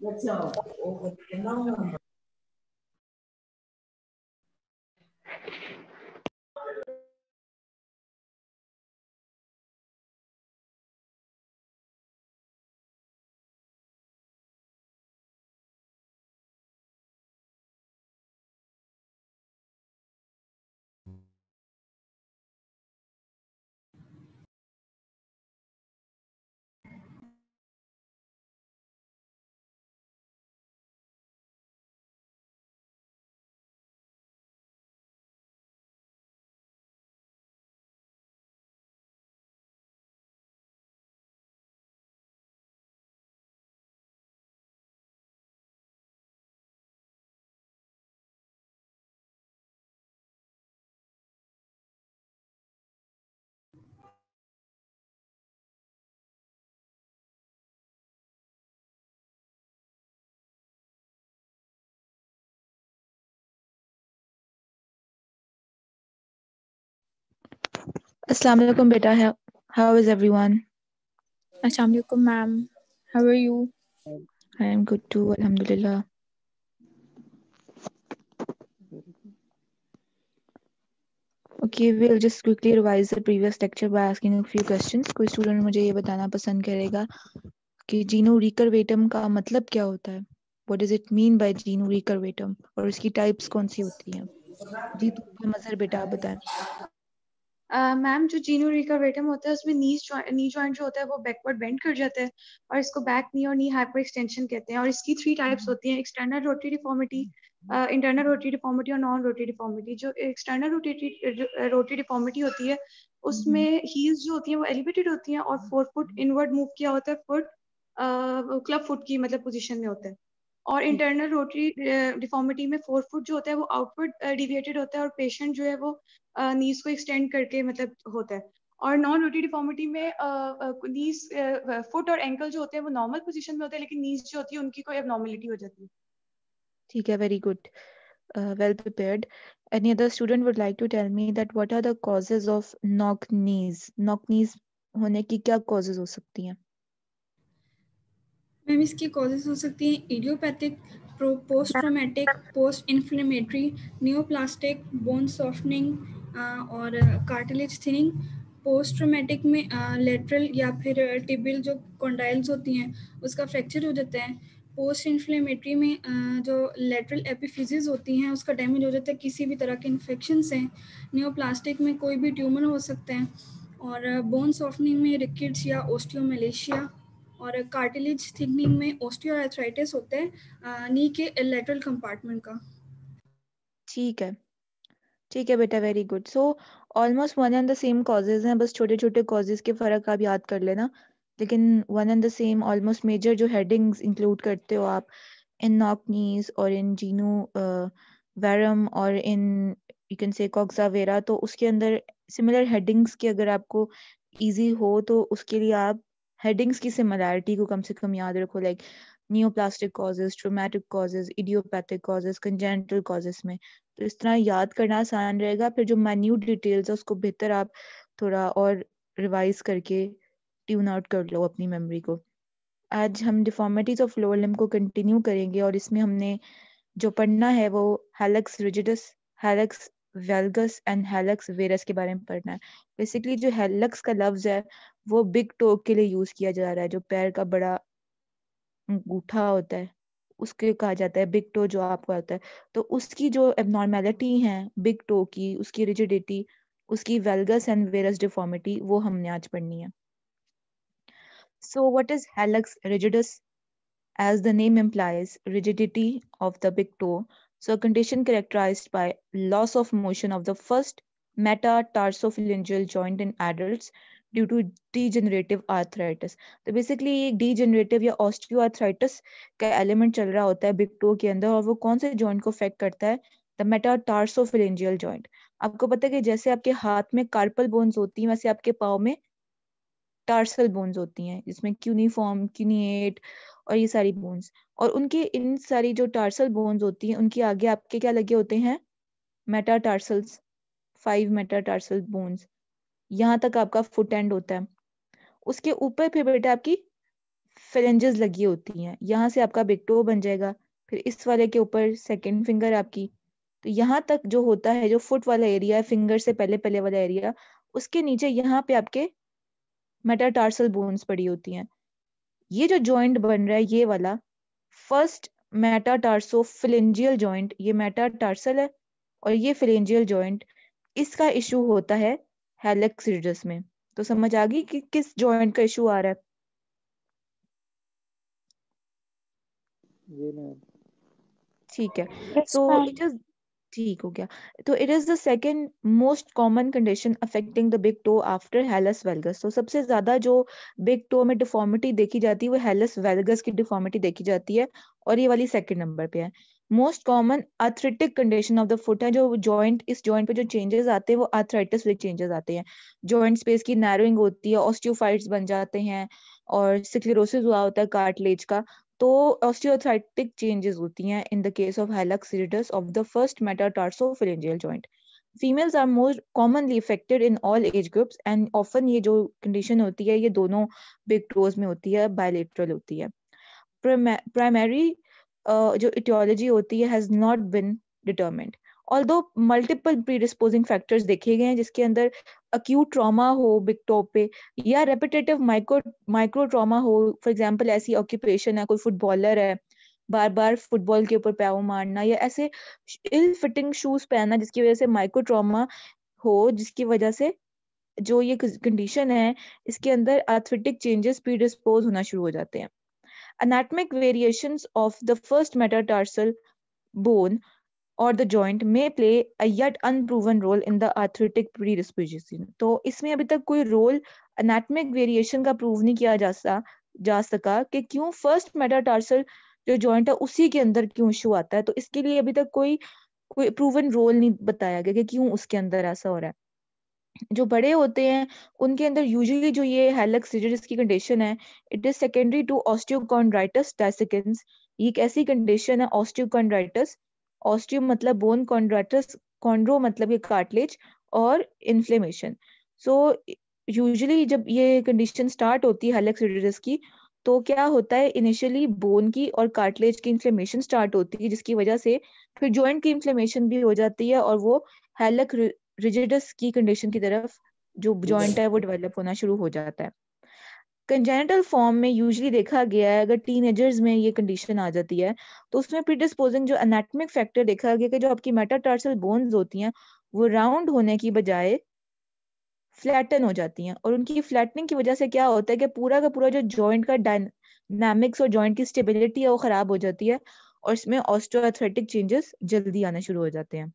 Let's go. अस्सलाम वालेकुम बेटा हाउ इज एवरीवन अस्सलाम वालेकुम ma'am how are you I am good too अल्हम्दुलिल्लाह okay we will just quickly revise the previous lecture by asking a few questions कोई student मुझे ये बताना पसंद करेगा कि जीनो रिकर्वेटम का मतलब क्या होता है what does it mean by genu recurvatum और इसकी टाइप्स कौन सी होती हैं जी तो मजर बेटा बताएं मैम जो जीनो रिकर्वेटम होता है उसमें नीज नी ज्वाइंट जो होता है वो बैकवर्ड बेंड कर जाता है और इसको बैक नी और नी हाइपर एक्सटेंशन कहते हैं और इसकी थ्री टाइप्स होती हैं external rotary deformity internal rotary deformity और नॉन रोटरी डिफॉर्मिटी जो एक्सटर्नल रोटरी रोटरी डिफॉर्मिटी होती है उसमें हील्स जो होती हैं वो एलिवेटेड होती हैं और फोर फुट इनवर्ड मूव किया होता है फुट क्लब फुट की मतलब पोजिशन में होता है और इंटरनल रोटरी डिफॉर्मिटी में फोर फुट जो होता है वो आउटवर्ड डिविएटेड होता है और पेशेंट जो है वो नीज को एक्सटेंड करके मतलब होता है और नॉन रोटी डिफॉर्मिटी में नीज फुट और एंकल जो होते हैं वो नॉर्मल पोजीशन में होते हैं लेकिन नीज जो होती है उनकी कोई एबनॉर्मेलिटी हो जाती है ठीक है very good well prepared any other student would like to tell me that what are the causes of knock knees knock knees होने की क्या causes हो सकती हैं मैम इसकी कॉजेज हो सकती हैं idiopathic post traumatic post inflammatory neoplastic bone softening और कार्टिलेज थिनिंग पोस्ट ट्रोमेटिक में लेटरल या फिर टिबिल जो कॉन्डाइल्स होती हैं उसका फ्रैक्चर हो जाता है पोस्ट इन्फ्लेमेटरी में जो लेटरल एपिफिजिज होती हैं उसका डैमेज हो जाता है किसी भी तरह के इन्फेक्शन से न्योप्लास्टिक में कोई भी ट्यूमर हो सकते हैं और बोन सॉफ्टनिंग में रिकेट्स या ओस्टियोमलेशिया और कार्टिलेज थिकनिंग में ऑस्टियोआर्थराइटिस होता है नी के लेटरल कंपार्टमेंट का ठीक है ठीक है बेटा very good so almost one and the same causes हैं बस छोटे छोटे कॉजेज के फर्क आप याद कर लेना लेकिन one and the same almost major जो हेडिंग्स इंक्लूड करते हो आप इन नॉकनीज और इन जीनो वैरम और इन यू कैन से कॉक्सावेरा तो उसके अंदर सिमिलर हेडिंग्स की अगर आपको ईजी हो तो उसके लिए आप हेडिंग्स की सिमिलैरिटी को कम से कम याद रखो like neoplastic causes traumatic causes idiopathic causes congenital causes में तो इस तरह याद करना आसान रहेगा फिर जो मान्यूट डिटेल्स है उसको बेहतर आप थोड़ा और रिवाइज करके ट्यून आउट कर लो अपनी मेमोरी को आज हम डिफॉर्मेटीज ऑफ लोअर लिम को कंटिन्यू करेंगे और इसमें हमने जो पढ़ना है वो hallux rigidus hallux valgus and hallux varus के बारे में पढ़ना है बेसिकली जो हेलक्स का लफ्ज है वो बिग टोक के लिए यूज किया जा रहा है जो पैर का बड़ा अंगूठा होता है उसके कहा जाता है बिग टो जो आपको आता है तो उसकी जो एबनॉर्मेलिटी है बिग टो की उसकी रिजिडिटी उसकी वेलगस एंड वेरस डिफॉर्मिटी वो हमने आज पढ़नी है so what is hallux rigidus as the name implies rigidity of the big toe So a condition characterized by loss of motion of the first metatarsophalangeal joint in adults due to degenerative arthritis. तो basically एक degenerative या osteoarthritis का element चल रहा होता है big toe के अंदर और वो कौन से joint को affect करता है The metatarsophalangeal joint. आपको पता है कि जैसे आपके हाथ में carpal bones होती हैं वैसे आपके पाँव में टार्सल बोन्स होती हैं जिसमें क्यूनिफॉर्म क्यूनिएट और ये सारी बोन्स और उनके इन सारी जो टार्सल बोन्स होती हैं उनके आगे आपके क्या लगे होते हैं metatarsals five metatarsal bones यहाँ तक आपका फुट एंड होता है उसके ऊपर फिर बेटा आपकी फेलेंजेस लगी होती हैं यहाँ से आपका बिग टो बन जाएगा फिर इस वाले के ऊपर सेकेंड फिंगर आपकी तो यहाँ तक जो होता है जो फुट वाला एरिया है फिंगर से पहले पहले वाला एरिया उसके नीचे यहाँ पे आपके मेटाटार्सल बोन्स पड़ी होती हैं ये जो जॉइंट बन रहा है ये वाला फर्स्ट मेटाटार्सो फिलेंजियल जॉइंट ये मेटाटार्सल है और ये फिलेंजियल जॉइंट इसका इशू होता है हेलेक्सिडस में तो समझ आ गई कि किस जॉइंट का इशू आ रहा है ठीक है सो इट इज ठीक हो गया तो it is the second most common condition affecting the big toe after hallux valgus तो सबसे ज्यादा जो बिग टो में डिफॉर्मिटी देखी जाती है वो हेलस वेलगस की डिफॉर्मिटी देखी जाती है और ये वाली सेकेंड नंबर पे है most common arthritic condition of the foot है जो जॉइंट इस जॉइंट पे जो चेंजेस आते हैं वो आर्थराइटिस वाले चेंजेस आते हैं जॉइंट स्पेस की नैरोइंग होती है ऑस्टियोफाइट्स बन जाते हैं और सिक्लेरोसिस हुआ होता है कार्टलेज का तो ऑस्टियोथाइटिक चेंजेस होती हैं in the case of hallux rigidus of the first metatarsophalangeal joint females are more commonly affected in all age groups and often ये जो कंडीशन होती है ये दोनों बिग टोज में होती है बायोलेट्रल होती है प्राइमरी जो इटियोलॉजी होती है has not been determined although multiple disposing factors देखे गए हैं जिसके अंदर अक्यूट ट्रॉमा हो बिग टॉप पे या रेपिटेटिव माइक्रो माइक्रो ट्रॉमा हो फॉर एग्जाम्पल ऐसी ऑक्यूपेशन है कोई फुटबॉलर है बार बार फुटबॉल के ऊपर पैव मारना या ऐसे इल फिटिंग शूज पहनना जिसकी वजह से माइक्रो ट्रॉमा हो जिसकी वजह से जो ये कंडीशन है इसके अंदर एथेटिक चेंजेस प्री डिस्पोज होना शुरू हो जाते हैं anatomic variations of the first metatarsal bone और the joint may play at unproven role in the arthritic predisposition तो इसमें अभी तक कोई रोल अनाटमिक वेरिएशन का प्रूव नहीं किया जा सका जा सका कि क्यों फर्स्ट मेटाटार्सल जो जॉइंट है उसी के अंदर क्यों इशू आता है तो इसके लिए अभी तक कोई कोई प्रूवन रोल नहीं बताया गया कि क्यों उसके अंदर ऐसा हो रहा है जो बड़े होते हैं उनके अंदर यूजुअली जो ये हेलक सिजरिस की कंडीशन है it is secondary to osteochondritis dissecans ये एक ऐसी कंडीशन है ऑस्टियोकॉन्ड्राइटस ऑस्टियो मतलब बोन कॉन्ड्राटस कॉन्ड्रो मतलब ये कार्टिलेज और इन्फ्लेमेशन सो यूजली जब ये कंडीशन स्टार्ट होती है हेलेक्स की तो क्या होता है इनिशियली बोन की और कार्टिलेज की इन्फ्लेमेशन स्टार्ट होती है जिसकी वजह से फिर जॉइंट की इन्फ्लेमेशन भी हो जाती है और वो हेलक रिजिडस की कंडीशन की तरफ जो जॉइंट है वो डेवलप होना शुरू हो जाता है कंजेनिटल फॉर्म में यूजली देखा गया है अगर टीन में ये कंडीशन आ जाती है तो उसमें प्रीडिस्पोजिंग जो एनाटमिक फैक्टर देखा गया कि जो आपकी मेटाटार्सल बोन्स होती हैं वो राउंड होने की बजाय फ्लैटन हो जाती हैं और उनकी फ्लैटनिंग की वजह से क्या होता है कि पूरा का पूरा जो जॉइंट का डायनामिक्स और जॉइंट की स्टेबिलिटी है वो खराब हो जाती है और इसमें ऑस्टोएथेटिक चेंजेस जल्दी आना शुरू हो जाते हैं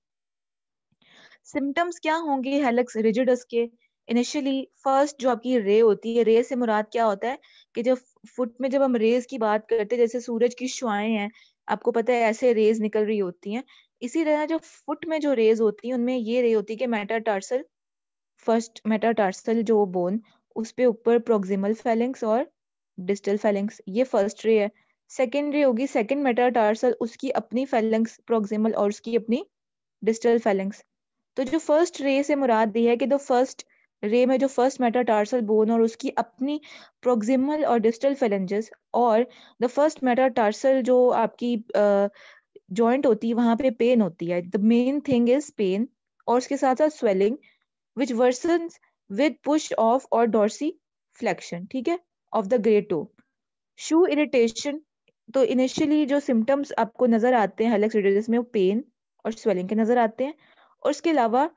सिम्टम्स क्या होंगे हेलक्स रिजिडस के इनिशियली फर्स्ट जो आपकी रे होती है रे से मुराद क्या होता है कि जब फुट में जब हम रेज की बात करते हैं जैसे सूरज की शुआएं हैं आपको पता है ऐसे रेज निकल रही होती हैं इसी तरह जो फुट में जो रेज होती है उनमें ये रे होती है कि टार्सल फर्स्ट टार्सल जो बोन उस पे ऊपर प्रोक्सिमल फैलेंक्स और डिस्टल फैलेंक्स ये फर्स्ट रे है सेकेंड रे होगी सेकेंड मेटाटार्सल उसकी अपनी फेलिंग्स प्रोक्सिमल और उसकी अपनी डिस्टल फेलिंग्स तो जो फर्स्ट रे से मुराद दी है कि द फर्स्ट रे में जो फर्स्ट मेटाटार्सल बोन और उसकी अपनी प्रोक्सिमल और डिस्टल फेलेंजेस और द फर्स्ट मेटाटार्सल जो आपकी जॉइंट uh, होती है वहां पे पेन होती है the main thing is pain और उसके साथ साथ swelling which worsen with push off और डोर्सी फ्लेक्शन ठीक है of the great toe shoe irritation तो इनिशियली जो सिम्टम्स आपको नजर आते हैं हेलेक्स रिडिजिस में वो पेन और स्वेलिंग के नजर आते हैं और उसके अलावा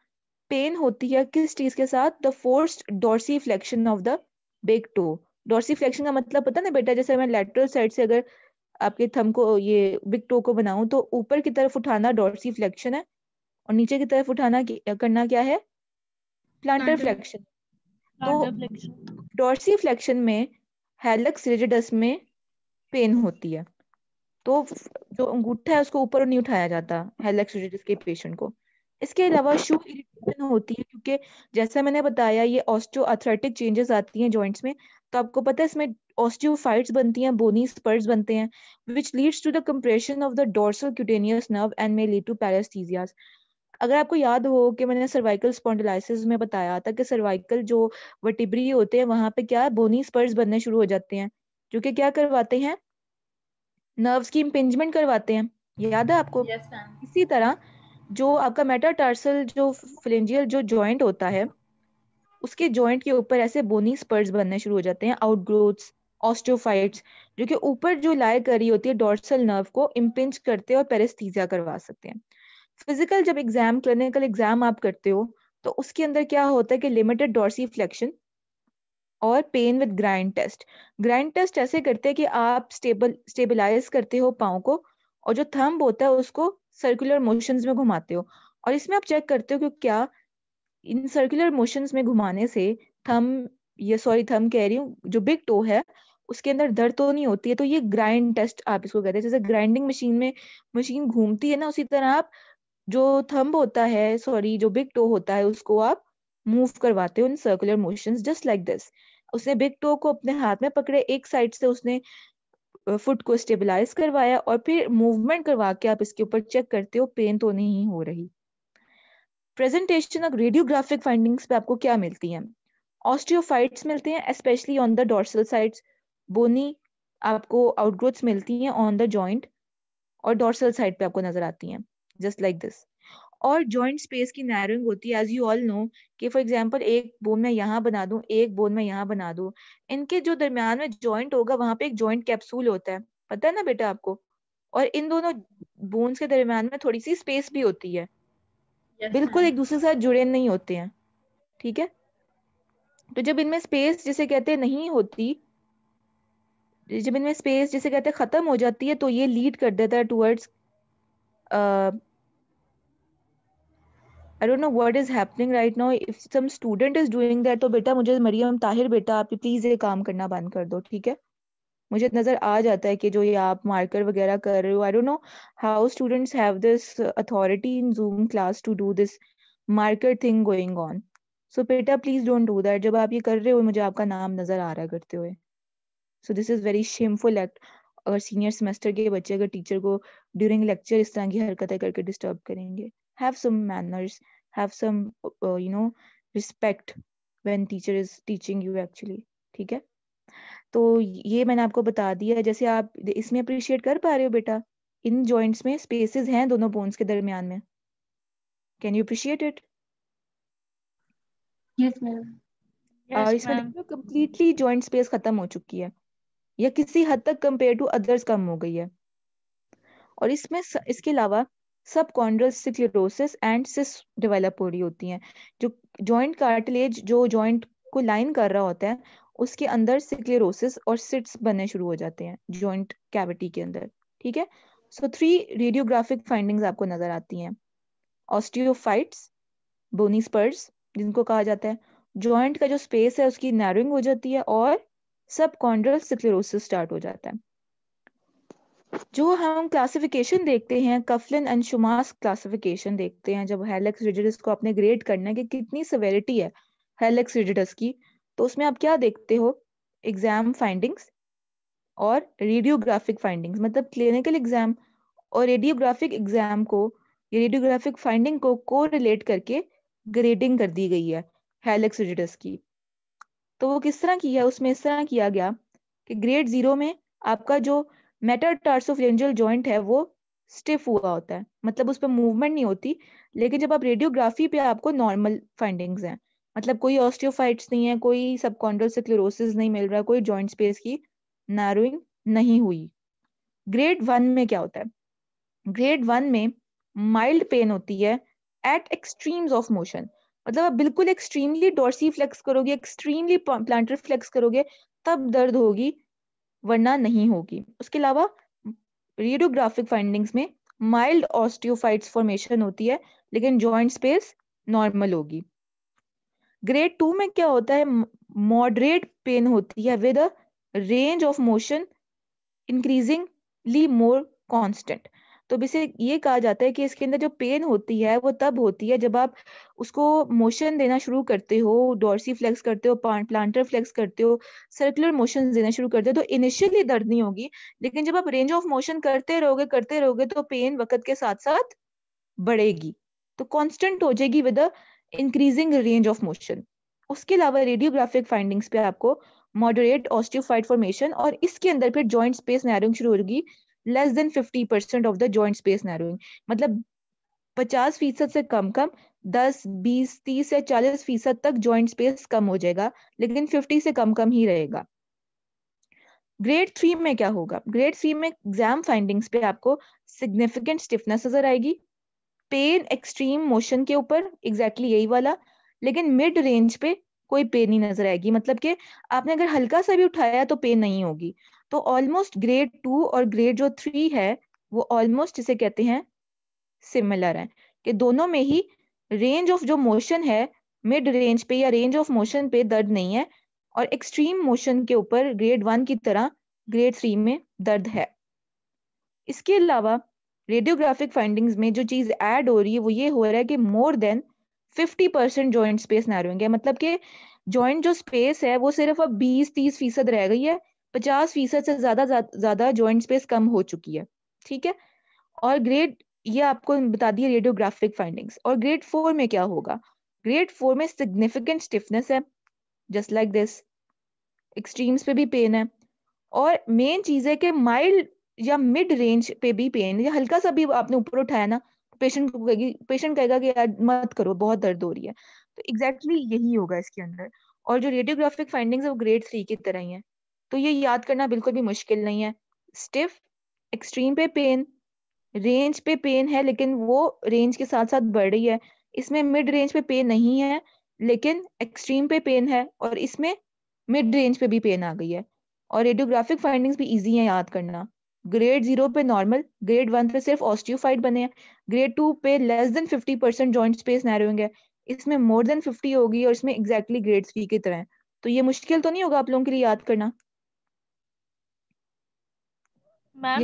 पेन होती है किस चीज के साथ the forced dorsiflexion of the big toe dorsiflexion का मतलब पता ना बेटा जैसे मैं लेटरल साइड से अगर आपके थम को ये बिग टो को बनाऊं तो ऊपर की तरफ उठाना डोर्सी फ्लेक्शन है और नीचे की तरफ उठाना करना क्या है प्लांटर फ्लेक्शन तो डोर्सी फ्लेक्शन में हेलक्स रिजिडस में पेन होती है तो जो अंगूठा है उसको ऊपर नहीं उठाया जाता हेलक्स रिजिडस के पेशेंट को इसके अलावा शू इरिटेशन होती है क्योंकि जैसा मैंने बताया ये ऑस्टियो आर्थराइटिक चेंजेस आती हैं जॉइंट्स में तो आपको पता है इसमें ऑस्टियोफाइट्स बनती हैं बोनी स्पर्स बनते हैं which leads to the compression of the dorsal cutaneous nerve and may lead to paresthesias अगर आपको याद हो कि मैंने सर्वाइकल स्पॉन्डिलाइसिस में बताया था कि सर्वाइकल जो वर्टिब्री होते हैं वहां पे क्या बोनी स्पर्स बनने शुरू हो जाते हैं जो कि क्या करवाते हैं नर्व्स की इम्पिंजमेंट करवाते हैं याद है आपको yes, इसी तरह जो आपका मेटाटार्सल जो फिलेंजियल जो जॉइंट होता है उसके जॉइंट के ऊपर ऐसे बोनी स्पर्स बनने शुरू हो जाते हैं आउटग्रोथ्स ऑस्टियोफाइट्स जो कि ऊपर जो लाए कर रही होती है डॉर्सल नर्व को इम्पिंच करते हैं और पेरेस्थीजिया करवा सकते हैं फिजिकल जब एग्जाम क्लिनिकल एग्जाम आप करते हो तो उसके अंदर क्या होता है कि लिमिटेड डॉर्सी फ्लेक्शन और pain with grind test grind test ऐसे करते हैं कि आप स्टेबल स्टेबलाइज करते हो पाओ को और जो थंब होता है उसको सर्कुलर मोशन में घुमाते हो और इसमें आप चेक करते हो कि क्या इन सर्कुलर मोशन में घुमाने से थम ये सॉरी थम कह रही हूँ जो बिग टो है उसके अंदर दर्द तो नहीं होती है तो ये ग्राइंड टेस्ट आप इसको कहते हैं जैसे ग्राइंडिंग मशीन में मशीन घूमती है ना उसी तरह आप जो थम्ब होता है सॉरी जो बिग टो होता है उसको आप मूव करवाते हो in circular motion just like this उसने बिग टो को अपने हाथ में पकड़े एक साइड से उसने फुट को स्टेबलाइज करवाया और फिर मूवमेंट करवा के आप इसके ऊपर चेक करते हो पेन तो नहीं हो रही प्रेजेंटेशन ऑफ रेडियोग्राफिक फाइंडिंग्स पे आपको क्या मिलती हैं ऑस्टियोफाइट्स मिलते हैं specially on the dorsal sides bony आपको आउटग्रोथ्स मिलती हैं ऑन द जॉइंट और डोर्सल साइड पे आपको नजर आती हैं जस्ट लाइक दिस और जॉइंट स्पेस की नैरोइंग होती है एज यू ऑल नो कि फॉर एग्जांपल एक बोन मैं यहाँ बना दूं एक बोन मैं यहाँ बना दूं इनके जो दरमियान में जॉइंट होगा वहां पे एक जॉइंट कैप्सूल होता है पता है ना बेटा आपको और इन दोनों बोन्स के दरमियान में थोड़ी सी स्पेस भी होती है yes, बिल्कुल एक दूसरे के साथ जुड़े नहीं होते हैं ठीक है तो जब इनमें स्पेस जिसे कहते हैं नहीं होती जब इनमें स्पेस जिसे कहते हैं खत्म हो जाती है तो ये लीड कर देता है towards I don't know what is happening right now if some student is doing that तो बेटा मुझे मरियम ताहिर बेटा आप प्लीज ये काम करना बंद कर दो ठीक है मुझे नजर आ जाता है कि जो ये आप मार्कर वगैरह कर रहे हो I don't know how students have this authority in Zoom class to do this marker thing going on so बेटा प्लीज डोंट डू दैट जब आप ये कर रहे हो मुझे आपका नाम नजर आ रहा है करते हुए so this is very shameful act अगर सीनियर सेमेस्टर के बच्चे अगर टीचर को ड्यूरिंग लेक्चर इस तरह की हरकतें करके डिस्टर्ब करेंगे have some manners have some uh, you know respect when teacher is teaching you actually ठीक है तो ये मैंने आपको बता दिया जैसे आप इसमें अप्रिशिएट कर पा रहे हो बेटा इन जॉइंट्स में स्पेसेस हैं दोनों बोन्स के दरमियान में can you appreciate it yes ma'am और इसमें देखो कंप्लीटली जॉइंट स्पेस खत्म हो चुकी है या किसी हद तक कंपेयर टू अदर्स कम हो गई है और इसमें इसके अलावा सब कॉन्ड्रल सिक्लोसिस एंड सिस डेवलप हो रही होती हैं जो जॉइंट कार्टिलेज जो जॉइंट को लाइन कर रहा होता है उसके अंदर सिक्लेरोसिस और सिट्स बनने शुरू हो जाते हैं जॉइंट कैविटी के अंदर ठीक है सो थ्री रेडियोग्राफिक फाइंडिंग्स आपको नजर आती हैं ऑस्टियोफाइट्स बोनी स्पर्स जिनको कहा जाता है जॉइंट का जो स्पेस है उसकी नैरोइंग हो जाती है और सब कॉन्ड्रल सिक्लेरोसिस स्टार्ट हो जाता है जो हम क्लासिफिकेशन देखते हैं कफलिन एंड शुमास क्लासिफिकेशन देखते हैं जब हेलेक्स रिजिडस को आपने ग्रेड करना है कि कितनी सवेरिटी है हेलेक्स रिजिडस की तो उसमें आप क्या देखते हो एग्जाम फाइंडिंग्स और रेडियोग्राफिक फाइंडिंग्स मतलब क्लिनिकल एग्जाम और रेडियोग्राफिक एग्जाम को रेडियोग्राफिक फाइंडिंग को को रिलेट करके ग्रेडिंग कर दी गई है हेलेक्स रिजिडस की तो वो किस तरह की है उसमें इस तरह किया गया कि ग्रेड जीरो में आपका जो मेटाटार्सोफेरिंजियल जॉइंट है वो स्टिफ हुआ होता है मतलब उस पर मूवमेंट नहीं होती लेकिन जब आप रेडियोग्राफी पे आपको नॉर्मल फाइंडिंग्स हैं मतलब कोई ऑस्टियोफाइट्स नहीं है कोई सबकॉन्ड्रल सिक्लोरोसिस नहीं मिल रहा कोई जॉइंट स्पेस की नैरोइंग नहीं हुई ग्रेड वन में क्या होता है ग्रेड वन में माइल्ड पेन होती है एट एक्सट्रीम्स ऑफ मोशन मतलब आप बिल्कुल एक्सट्रीमली डोर्सी फ्लेक्स करोगे एक्सट्रीमली प्लांटर फ्लेक्स करोगे तब दर्द होगी वरना नहीं होगी उसके अलावा रेडियोग्राफिक फाइंडिंग्स में माइल्ड ऑस्टियोफाइट्स फॉर्मेशन होती है लेकिन जॉइंट स्पेस नॉर्मल होगी ग्रेड टू में क्या होता है मॉडरेट पेन होती है with range of motion increasingly more constant तो इसे ये कहा जाता है कि इसके अंदर जो पेन होती है वो तब होती है जब आप उसको मोशन देना शुरू करते हो डोर्सी फ्लेक्स करते हो प्लांटर फ्लेक्स करते हो सर्कुलर मोशन देना शुरू करते हो तो इनिशियली दर्द नहीं होगी लेकिन जब आप रेंज ऑफ मोशन करते रहोगे करते रहोगे तो पेन वक्त के साथ साथ बढ़ेगी तो कॉन्स्टेंट हो जाएगी with increasing range of motion उसके अलावा रेडियोग्राफिक फाइंडिंग्स पे आपको मॉडरेट ऑस्टियोफाइट फॉर्मेशन और इसके अंदर फिर जॉइंट स्पेस नैरिंग शुरू होगी less than fifty percent of the joint space narrowing मतलब पचास फीसद से कम कम दस बीस तीस या चालीस फीसद तक ज्वाइंट स्पेस कम हो जाएगा लेकिन फिफ्टी से कम कम ही रहेगा ग्रेड थ्री में क्या होगा ग्रेड थ्री में एग्जाम फाइंडिंग्स पे आपको सिग्निफिकेंट स्टिफनेस नजर आएगी पेन एक्सट्रीम मोशन के ऊपर एग्जैक्टली यही वाला लेकिन मिड रेंज पे कोई पेन नहीं नजर आएगी मतलब कि आपने अगर हल्का सा भी उठाया तो पेन नहीं होगी तो ऑलमोस्ट ग्रेड टू और ग्रेड जो थ्री है वो ऑलमोस्ट इसे कहते हैं सिमिलर है कि दोनों में ही रेंज ऑफ जो मोशन है मिड रेंज पे या रेंज ऑफ मोशन पे दर्द नहीं है और एक्सट्रीम मोशन के ऊपर ग्रेड वन की तरह ग्रेड थ्री में दर्द है इसके अलावा रेडियोग्राफिक फाइंडिंग्स में जो चीज ऐड हो रही है वो ये हो रहा है कि more than 50 percent joint space narrow मतलब कि ज्वाइंट जो स्पेस है वो सिर्फ अब 20-30 फीसद रह गई है पचास फीसद से ज्यादा ज्यादा ज्वाइंट स्पेस कम हो चुकी है ठीक है और ग्रेड ये आपको बता दिए रेडियोग्राफिक फाइंडिंग्स और ग्रेड फोर में क्या होगा ग्रेड फोर में सिग्निफिकेंट स्टिफनेस है जस्ट लाइक दिस एक्सट्रीम्स पे भी पेन है और मेन चीज है कि माइल्ड या मिड रेंज पे भी पेन या हल्का सा भी आपने ऊपर उठाया ना पेशेंट को कहेगी पेशेंट कहेगा कि यार मत करो बहुत दर्द हो रही है तो एग्जैक्टली exactly यही होगा इसके अंदर और जो रेडियोग्राफिक फाइंडिंग्स है वो ग्रेड थ्री की तरह ही है तो ये याद करना बिल्कुल भी मुश्किल नहीं है स्टिफ एक्सट्रीम पे पेन रेंज पे पेन है लेकिन वो रेंज के साथ साथ बढ़ रही है इसमें मिड रेंज पे पेन नहीं है लेकिन एक्सट्रीम पे पेन है और इसमें मिड रेंज पे भी पेन आ गई है और रेडियोग्राफिक फाइंडिंग्स भी इजी है याद करना ग्रेड जीरो पे नॉर्मल ग्रेड वन पे सिर्फ ऑस्टियोफाइट बने हैं ग्रेड टू पे less than fifty percent joint space narrowing है इसमें मोर देन फिफ्टी होगी और इसमें एग्जैक्टली ग्रेड थ्री की तरह तो ये मुश्किल तो नहीं होगा आप लोगों के लिए याद करना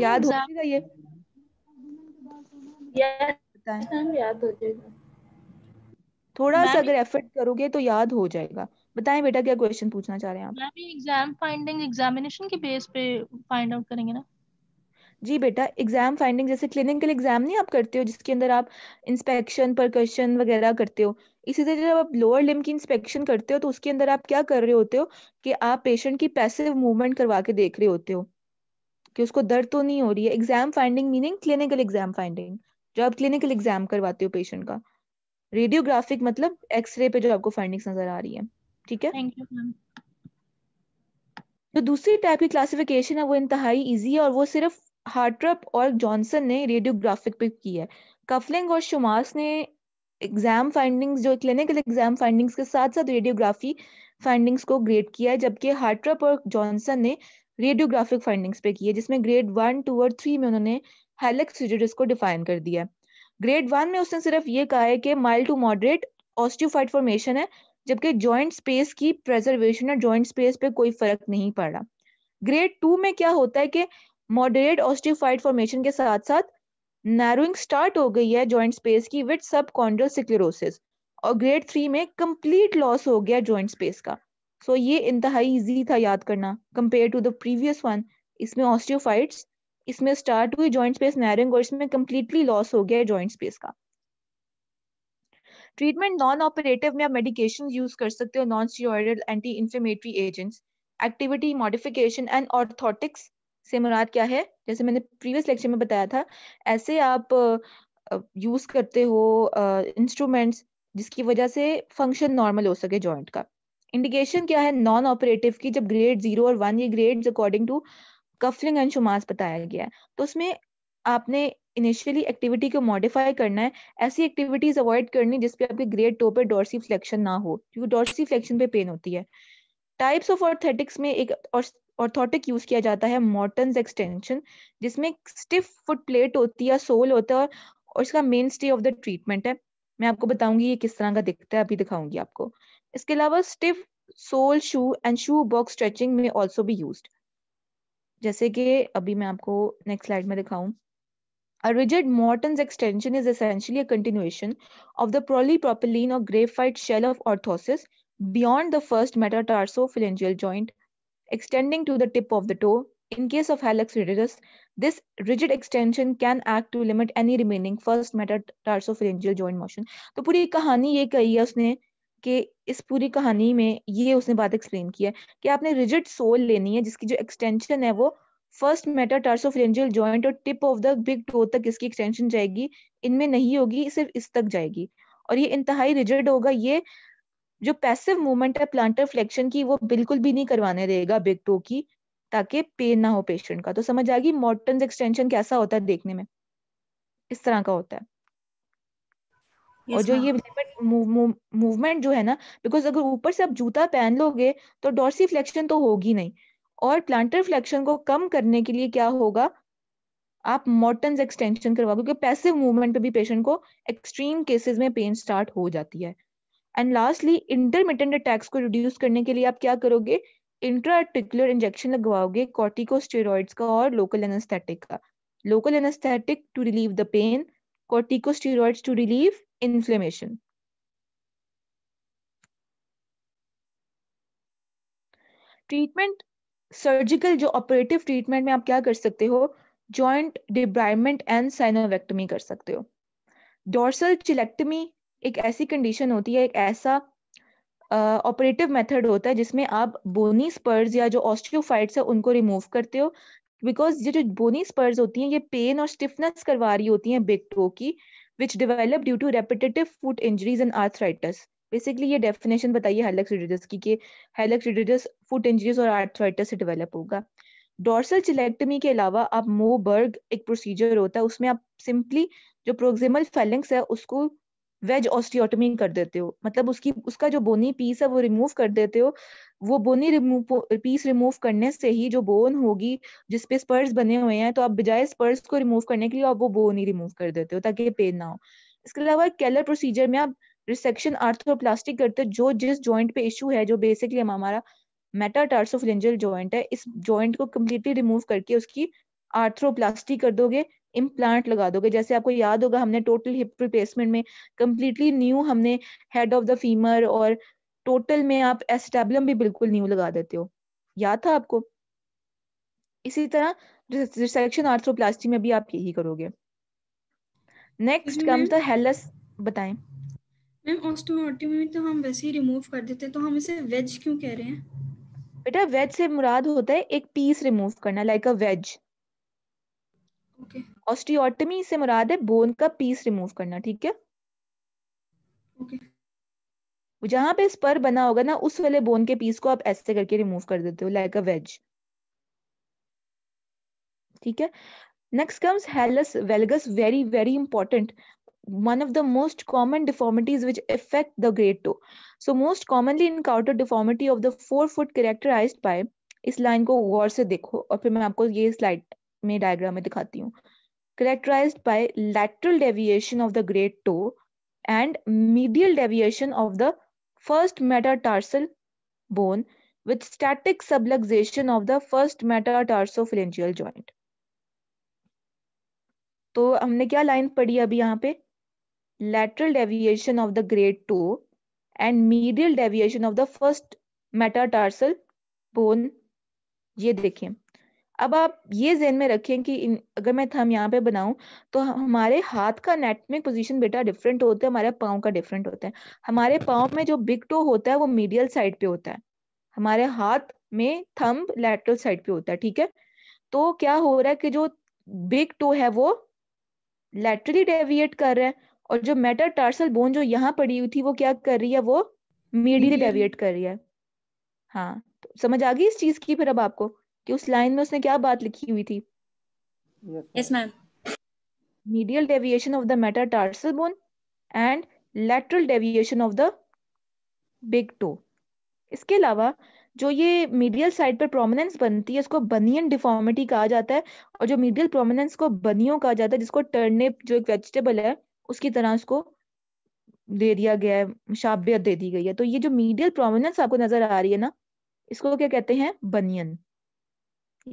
याद हो जाएगा ये याद हो जाएगा थोड़ा सा अगर एफर्ट करोगे तो याद हो जाएगा बताएं बेटा क्या क्वेश्चन पूछना चाह रहे हैं आप मैम एग्जाम फाइंडिंग एग्जामिनेशन के बेस पे फाइंड आउट करेंगे ना जी बेटा एग्जाम फाइंडिंग जैसे क्लिनिकल एग्जाम नहीं आप करते हो जिसके अंदर आप इंस्पेक्शन परकशन वगैरह करते हो इसी तरह जब आप लोअर लिम की इंस्पेक्शन करते हो तो उसके अंदर आप क्या कर रहे होते हो कि आप पेशेंट की पैसिव मूवमेंट करवा के देख रहे होते हो कि उसको दर्द तो नहीं हो रही है exam finding meaning clinical exam finding जो आप क्लिनिकल एग्जाम करवाते हो पेशेंट का रेडियोग्राफिक मतलब एक्सरे पे जो आपको फाइंडिंग नजर आ रही है ठीक है थैंक यू जो दूसरी टाइप की क्लासिफिकेशन है वो इंतहाई इजी है और वो सिर्फ हार्ट्रप और जॉनसन ने रेडियोग्राफिक पे की है कफलिंग और शुमास ने एग्जाम फाइंडिंग्स जो क्लिनिकल एग्जाम फाइंडिंग्स के साथ साथ रेडियोग्राफी फाइंडिंग्स को ग्रेड किया है जबकि हार्ट्रप और जॉनसन ने रेडियोग्राफिक फाइंडिंग्स पे की है जिसमें ग्रेड वन टू और थ्री में उन्होंने हेलेक्स रिजिडस को डिफाइन कर दिया है ग्रेड वन में उसने सिर्फ ये कहा है कि mild to moderate osteophyte formation है जबकि जॉइंट स्पेस की प्रेजर्वेशन और जॉइंट स्पेस पे कोई फर्क नहीं पड़ रहा ग्रेड टू में क्या होता है कि मॉडरेट ऑस्टियोफाइट फॉर्मेशन के साथ साथ नैरोइंग स्टार्ट हो गई है जॉइंट स्पेस की विथ सब कॉन्ड्रोसिक्लेरोसिस और ग्रेड थ्री में कंप्लीट लॉस हो गया जॉइंट स्पेस का सो so, ये इंतहाई इजी था याद करना compare to the previous one इसमें ऑस्टियोफाइट्स इसमें स्टार्ट हुई जॉइंट स्पेस नैरिंग और इसमें कम्प्लीटली लॉस हो गया है जॉइंट स्पेस का ट्रीटमेंट नॉन ऑपरेटिव में आप मेडिकेशन यूज कर सकते हो non steroidal anti inflammatory agents activity modification and orthotics से मुराद क्या है जैसे मैंने प्रीवियस लेक्चर में बताया था ऐसे आप यूज करते हो इंस्ट्रूमेंट्स जिसकी वजह से फंक्शन नॉर्मल हो सके जॉइंट का इंडिकेशन क्या है नॉन ऑपरेटिव की जब ग्रेड जीरो और वन ये grade according to Coughlin and Shurnas बताया गया है तो उसमें आपने इनिशियली एक्टिविटी को मॉडिफाई करना है ऐसी एक्टिविटीज अवॉइड करनी जिसपे आपके ग्रेड टो पे डॉर्सी फ्लेक्शन ना हो क्योंकि डॉर्सी फ्लेक्शन पे पेन होती है टाइप्स ऑफ ऑर्थेटिक्स में एक ऑर्थोटिक यूज किया जाता है मॉर्टन एक्सटेंशन जिसमें स्टिफ फुट प्लेट होती है सोल होता है और इसका mainstay of the treatment है मैं आपको बताऊंगी ये किस तरह का दिखता है अभी दिखाऊंगी आपको इसके अलावा stiff sole shoe and shoe box stretching में ऑल्सो भी यूज जैसे कि अभी मैं आपको नेक्स्ट स्लाइड में दिखाऊं A rigid Morton's extension is essentially a continuation of the polypropylene or graphite shell of orthosis beyond the first metatarsophalangeal joint, extending to the tip of the toe. In case of hallux rigidus, this rigid extension can act to limit any remaining first metatarsophalangeal joint motion. तो पूरी कहानी ये कही है उसने कि इस पूरी कहानी में ये उसने बात एक्सप्लेन की है कि आपने रिजिड सोल लेनी है जिसकी जो एक्सटेंशन है वो फर्स्ट मेटर टार्सोफिलेंजियल ज्वाइंट और tip of the big toe तक इसकी एक्सटेंशन जाएगी इनमें नहीं होगी सिर्फ इस तक जाएगी और ये इंतहाई रिजिड होगा ये जो पैसिव मूवमेंट है प्लांटर फ्लेक्शन की वो बिल्कुल भी नहीं करवाने रहेगा बिग टो की ताकि पेन ना हो पेशेंट का तो समझ आएगी मॉर्टन एक्सटेंशन कैसा होता है देखने में इस तरह का होता है और जो ये लिमिट मूवमेंट जो है ना बिकॉज अगर ऊपर से आप जूता पहन लोगे तो डॉर्सी फ्लेक्शन तो होगी नहीं और प्लांटर फ्लेक्शन को कम करने के लिए क्या होगा आप मॉर्टन एक्सटेंशन करवाओगे क्योंकि पैसिव मूवमेंट पे भी पेशेंट को एक्सट्रीम केसेस में पेन स्टार्ट हो जाती है एंड लास्टली इंटरमीडियंट अटैक्स को रिड्यूस करने के लिए आप क्या करोगे इंट्राटिकुलर इंजेक्शन लगवाओगे कॉर्टिकोस्टेरॉइड्स का और लोकल एनेस्थेटिक का local anaesthetic to relieve the pain corticosteroids to relieve inflammation. Treatment surgical जो ऑपरेटिव ट्रीटमेंट में आप क्या कर सकते हो जॉइंट डिब्राइमेंट एंड साइनोवेक्टमी कर सकते हो डोर्सल चिलेक्टमी एक ऐसी कंडीशन होती है एक ऐसा ऑपरेटिव uh, मेथड होता है जिसमें आप बोनी स्पर्स या जो ऑस्टियोफाइट्स है उनको रिमूव करते हो बिकॉज ये जो बोनी स्पर्स होती हैं ये पेन और स्टिफनेस करवा रही होती हैं बिग टो की which develop due to repetitive foot injuries and arthritis. Basically, ये definition बताइए हेलक्स रिडिडस की कि हेलक्स रिडिडस foot injuries और arthritis से develop होगा डोर्सल चिलेक्टमी के अलावा आप मोबर्ग एक प्रोसीजर होता है उसमें आप सिंपली जो प्रोक्सिमल फेलिंग्स है उसको वेज ऑस्टियोटमी कर देते हो मतलब उसकी उसका जो बोनी पीस है वो रिमूव कर देते हो वो बोनी रिमूव पीस रिमूव करने से ही जो बोन होगी जिसपे स्पर्स बने हुए हैं तो आप बजाय स्पर्स को रिमूव करने के लिए आप वो बोन ही रिमूव कर देते हो ताकि पेन ना हो इसके अलावा कैलर प्रोसीजर में आप रिसेक्शन आर्थोप्लास्टिक करते हो जो जिस जॉइंट पे इशू है जो बेसिकली हमारा मेटाटार्सोफिलेंजल जॉइंट है इस जॉइंट को कम्प्लीटली रिमूव करके उसकी आर्थ्रोप्लास्टी कर दोगे इम्प्लांट लगा दोगे जैसे आपको याद होगा हमने टोटल हिप रिप्लेसमेंट में कम्प्लीटली न्यू हमने हेड ऑफ द फीमर और टोटल में आप एसिटेबलम भी बिल्कुल न्यू लगा देते हो याद था आपको इसी तरह रिसेक्शन आर्थ्रोप्लास्टी में भी आप यही करोगे नेक्स्ट कम्स द हेलस बताएं मैम ऑस्टोमोटिव में तो हम वैसे ही रिमूव कर देते हैं तो हम इसे वेज क्यों कह रहे हैं बेटा वेज से मुराद होता है एक पीस रिमूव करना like a wedge okay osteotomy से मुराद है बोन का पीस रिमूव करना ठीक है ओके okay. जहां पे स्पर बना होगा ना उस वाले बोन के पीस को आप ऐसे करके रिमूव कर देते हो लाइक अ वेज ठीक है next comes hallux valgus very very important one of the most common deformities which affect the great toe so most commonly encounter deformity of the forefoot characterise by इस line को गौर से देखो और फिर मैं आपको ये स्लाइड में डायग्राम में दिखाती हूँ characterise by lateral deviation of the great toe and medial deviation of the first metatarsal bone with static subluxation of the first metatarsophalangeal joint. तो हमने क्या लाइन पढ़ी अभी यहाँ पे lateral deviation of the grade 2 and medial deviation of the first metatarsal bone ये देखें अब आप ये जेन में रखें कि इन, अगर मैं थम यहाँ पे बनाऊं तो हमारे हाथ का में पोजीशन बेटा डिफरेंट होता है हमारे पाँव का डिफरेंट होता है हमारे पाँव में जो बिग टो होता है वो मीडियल साइड पे होता है हमारे हाथ में थम लेटरल साइड पे होता है ठीक है तो क्या हो रहा है कि जो बिग टो है वो लेटरली डेविएट कर रहा है और जो मेटर टार्सल बोन जो यहाँ पड़ी हुई थी वो क्या कर रही है वो मीडियली डेविएट कर रही है हाँ तो समझ आ गई इस चीज की फिर अब आपको कि उस लाइन में उसने क्या बात लिखी हुई थी yes ma'am deviation of the metatarsal bone and lateral deviation of the big toe इसके अलावा जो ये मीडियल साइड पर प्रोमिनेंस बनती है इसको बनियन डिफॉर्मिटी कहा जाता है और जो मीडियल प्रोमिनेंस को बनियों कहा जाता है जिसको टर्निप जो एक वेजिटेबल है उसकी तरह उसको दे दिया गया है शाबियत दे दी गई है तो ये जो मीडियल प्रोमिनेंस आपको नजर आ रही है ना इसको क्या कहते हैं बनियन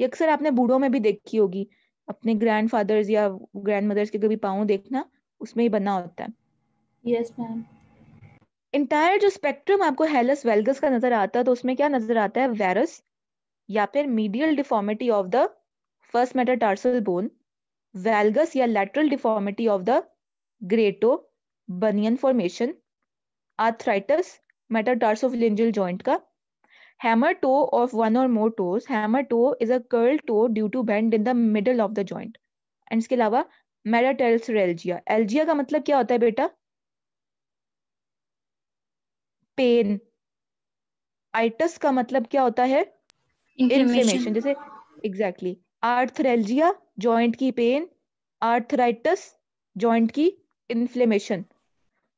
ये अक्सर आपने बूढ़ों में भी देखी होगी अपने ग्रैंड फादर्स या ग्रैंड मदर्स के कभी पाओ देखना उसमें ही बना होता है यस मैम इंटायर जो स्पेक्ट्रम आपको हेलस वेलगस का नजर आता है तो उसमें क्या नजर आता है वायरस या फिर medial deformity of the first metatarsal bone valgus या lateral deformity of the great toe bunion formation arthritis metatarsophalangeal joint का Hammer toe of one or more toes. Hammer toe is a curled toe due to bend in the middle of the joint. And इसके अलावा मेराटेल्सरेल्जिया एल्जिया का मतलब क्या होता है बेटा pen आइटस का मतलब क्या होता है इन्फ्लेमेशन जैसे एग्जैक्टली exactly. आर्थरेल्जिया जॉइंट की पेन आर्थराइटिस जॉइंट की इन्फ्लेमेशन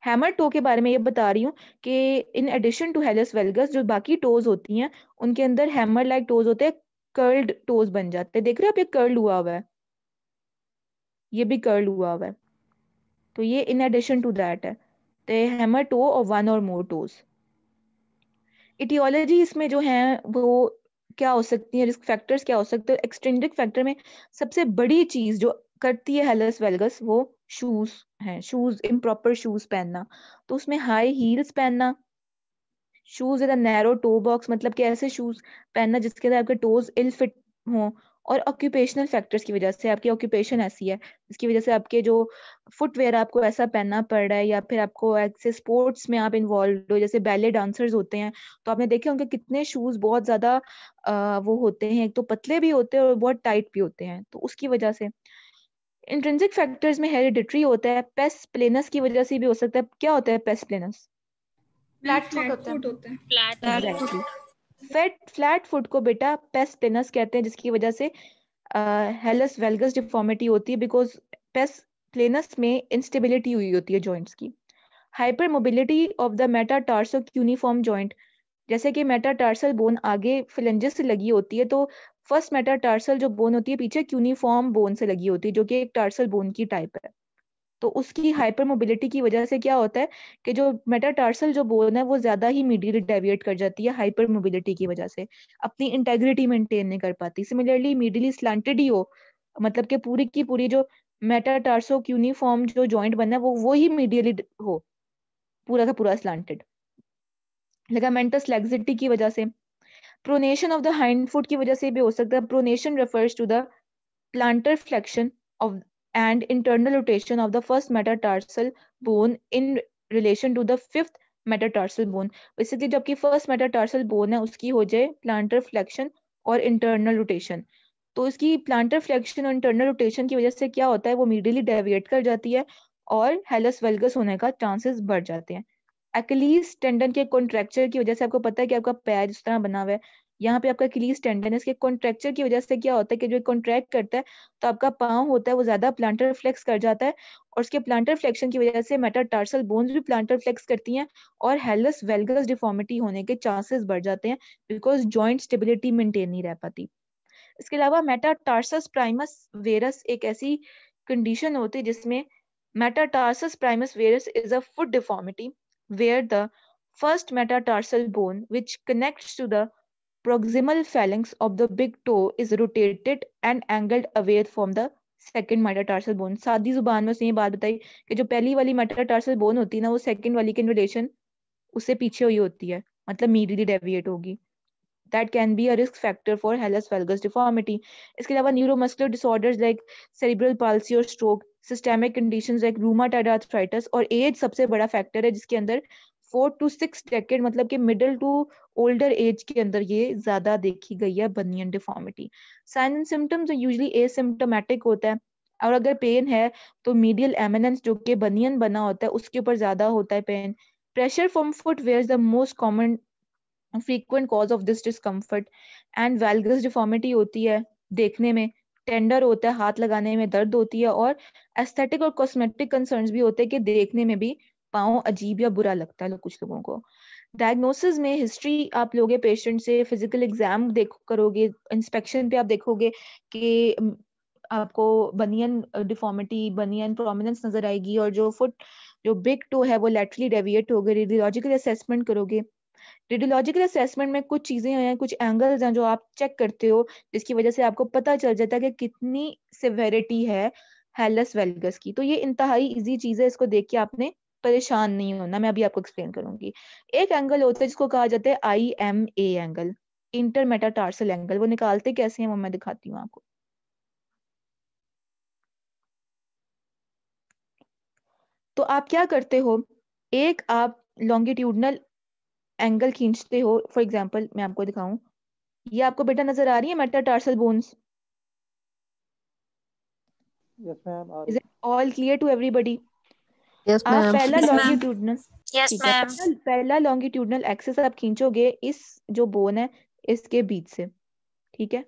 हैमर टो के बारे में ये बता रही हूँ कि in addition to hallux valgus जो बाकी टोज होती हैं उनके अंदर हैमर लाइक टोज होते हैं कर्ल्ड टोज बन जाते हैं देख रहे हो आप ये कर्ल हुआ हुआ है ये भी कर्ल हुआ हुआ है तो ये इन एडिशन टू दैट है तो हैमर टो और वन और मोर टोज इटियोलॉजी इसमें जो है वो क्या हो सकती है रिस्क फैक्टर्स क्या हो सकते हैं एक्सटेंडिक फैक्टर में सबसे बड़ी चीज जो करती है हेलस वेलगस वो शूज हैं शूज इम्प्रॉपर शूज पहनना तो उसमें हाई हील्स पहनना shoes with narrow toe box मतलब कि ऐसे शूज पहनना जिसके अंदर आपके टोज इल फिट हो और ऑक्यूपेशनल फैक्टर्स की वजह से आपकी ऑक्यूपेशन ऐसी है जिसकी वजह से आपके जो फुटवेयर आपको ऐसा पहनना पड़ रहा है या फिर आपको ऐसे स्पोर्ट्स में आप इन्वॉल्व हो जैसे बैले डांसर्स होते हैं तो आपने देखे उनके कितने शूज बहुत ज्यादा वो होते हैं एक तो पतले भी होते हैं और बहुत टाइट भी होते हैं तो उसकी वजह से इंट्रेंसिक फैक्टर्स में हेरिडिटरी होता है पेस प्लेनस की वजह से भी हो सकता है क्या होता है पेस प्लेनस फ्लैट फुट होता है फ्लैट फेट फ्लैट फुट को बेटा पेस प्लेनस कहते हैं जिसकी वजह से हेलस वेलगस डिफॉर्मिटी होती है बिकॉज पेस प्लेनस में इंस्टेबिलिटी हुई होती है जॉइंट्स की hypermobility of the metatarsocuneiform joint जैसे कि मेटा टार्सल बोन आगे फिलेंजेस से लगी होती है तो फर्स्ट टर्सल जो बोन होती है पीछे क्यूनिफॉर्म बोन से लगी होती है जो कि एक टर्सल बोन की टाइप है तो उसकी हाइपर मोबिलिटी की वजह से क्या होता है कि जो मेटाटार्सल जो बोन है वो ज्यादा ही मीडियली डेविएट कर जाती है हाइपर मोबिलिटी की वजह से अपनी इंटेग्रिटी मेंटेन नहीं कर पाती सिमिलरली मीडियली स्लांटेड ही हो मतलब कि पूरी की पूरी जो मेटाटार्सो क्यूनिफॉर्म जो जॉइंट बना है वो वो ही मीडियली हो पूरा का पूरा स्लांटेड लगामेंटस लेग्जिटी की वजह से pronation of the hindfoot की वजह से भी हो सकता है pronation refers to the plantar flexion of and internal rotation of the first metatarsal bone in relation to the fifth metatarsal bone basically जबकि फर्स्ट मेटाटार्सल बोन है उसकी हो जाए प्लांटर फ्लेक्शन और इंटरनल रोटेशन तो इसकी प्लांटर फ्लेक्शन और internal rotation की वजह से क्या होता है वो मीडियली डेविएट कर जाती है और हेलस वेलगस होने का चांसेस बढ़ जाते हैं एक्लीस टेंडन के कॉन्ट्रेक्चर की वजह से आपको पता है कि आपका पैर इस तरह बना हुआ है यहाँ पे आपका क्लीस टेंडन है इसके कॉन्ट्रेक्चर की वजह से क्या होता है कि जो कॉन्ट्रैक्ट करता है तो आपका पाँव होता है वो ज्यादा प्लांटर फ्लेक्स कर जाता है और उसके प्लांटर फ्लेक्शन की वजह से मेटाटार्सल बोन्स भी प्लांटर फ्लेक्स करती हैं और हेलस वेलगस डिफॉर्मिटी होने के चांसेस बढ़ जाते हैं बिकॉज ज्वाइंट स्टेबिलिटी मेंटेन नहीं रह पाती इसके अलावा मेटाटार्सस प्राइमस वेरस एक ऐसी कंडीशन होती है जिसमें metatarsus primus varus is a foot deformity where the first metatarsal bone, which connects to the proximal phalanx of the big toe, is rotated and angled away from the second metatarsal bone सादी जुबान में उसने ये बात बताई कि जो पहली वाली मेटाटार्सल बोन होती है ना वो सेकेंड वाली के रिलेशन उससे पीछे हुई होती है मतलब मीडियली डेविएट होगी that can be a risk factor for Hallux valgus deformity. इसके अलावा neuromuscular disorders like cerebral palsy और stroke, systemic conditions like rheumatoid arthritis और age सबसे बड़ा factor है जिसके अंदर फोर टू सिक्स डेकेड मतलब कि मिडिल टू ओल्डर एज के अंदर ये ज्यादा देखी गई है bunion deformity sign and symptoms usually asymptomatic होता है और अगर पेन है तो मीडियल एमिनेंस जो कि बनियन बना होता है उसके ऊपर ज्यादा होता है pain pressure from footwear the most common frequent cause of this discomfort and valgus deformity होती है देखने में टेंडर होता है हाथ लगाने में दर्द होती है और एस्थेटिक और कॉस्मेटिक कंसर्न्स भी होते हैं कि देखने में भी पाओ अजीब या बुरा लगता है कुछ लोगों को डायग्नोसिस में हिस्ट्री आप लोगे पेशेंट से फिजिकल एग्जाम देखो करोगे इंस्पेक्शन पे आप देखोगे कि आपको बनियन डिफॉर्मिटी बनियन प्रोमिनेंस नजर आएगी और जो फुट जो बिग टो है वो लेटरली डेविएट हो गई रेडियोलॉजिकल असेसमेंट करोगे रेडियोलॉजिकल असेसमेंट में कुछ चीज़ें हैं कुछ एंगल्स हैं जो आप चेक करते हो जिसकी वजह से आपको पता चल जाता है कि कितनी सिवेरिटी है हेलस वेलगस की तो ये इंतहाई इजी चीज़ है इसको देख के आपने परेशान नहीं होना मैं अभी आपको एक्सप्लेन करूंगी एक एंगल होता है जिसको कहा जाता है I M A angle intermetatarsal angle वो निकालते कैसे हैं वो मैं दिखाती हूँ आपको तो आप क्या करते हो एक आप लॉन्गिट्यूडनल एंगल खींचते हो फॉर एग्जाम्पल मैं आपको दिखाऊं ये आपको बेटा नजर आ रही है metatarsal bones yes ma'am is it all clear पहला longitudinal पहला लॉन्गिट्यूडनल एक्सेस आप खींचोगे इस जो बोन है इसके बीच से ठीक है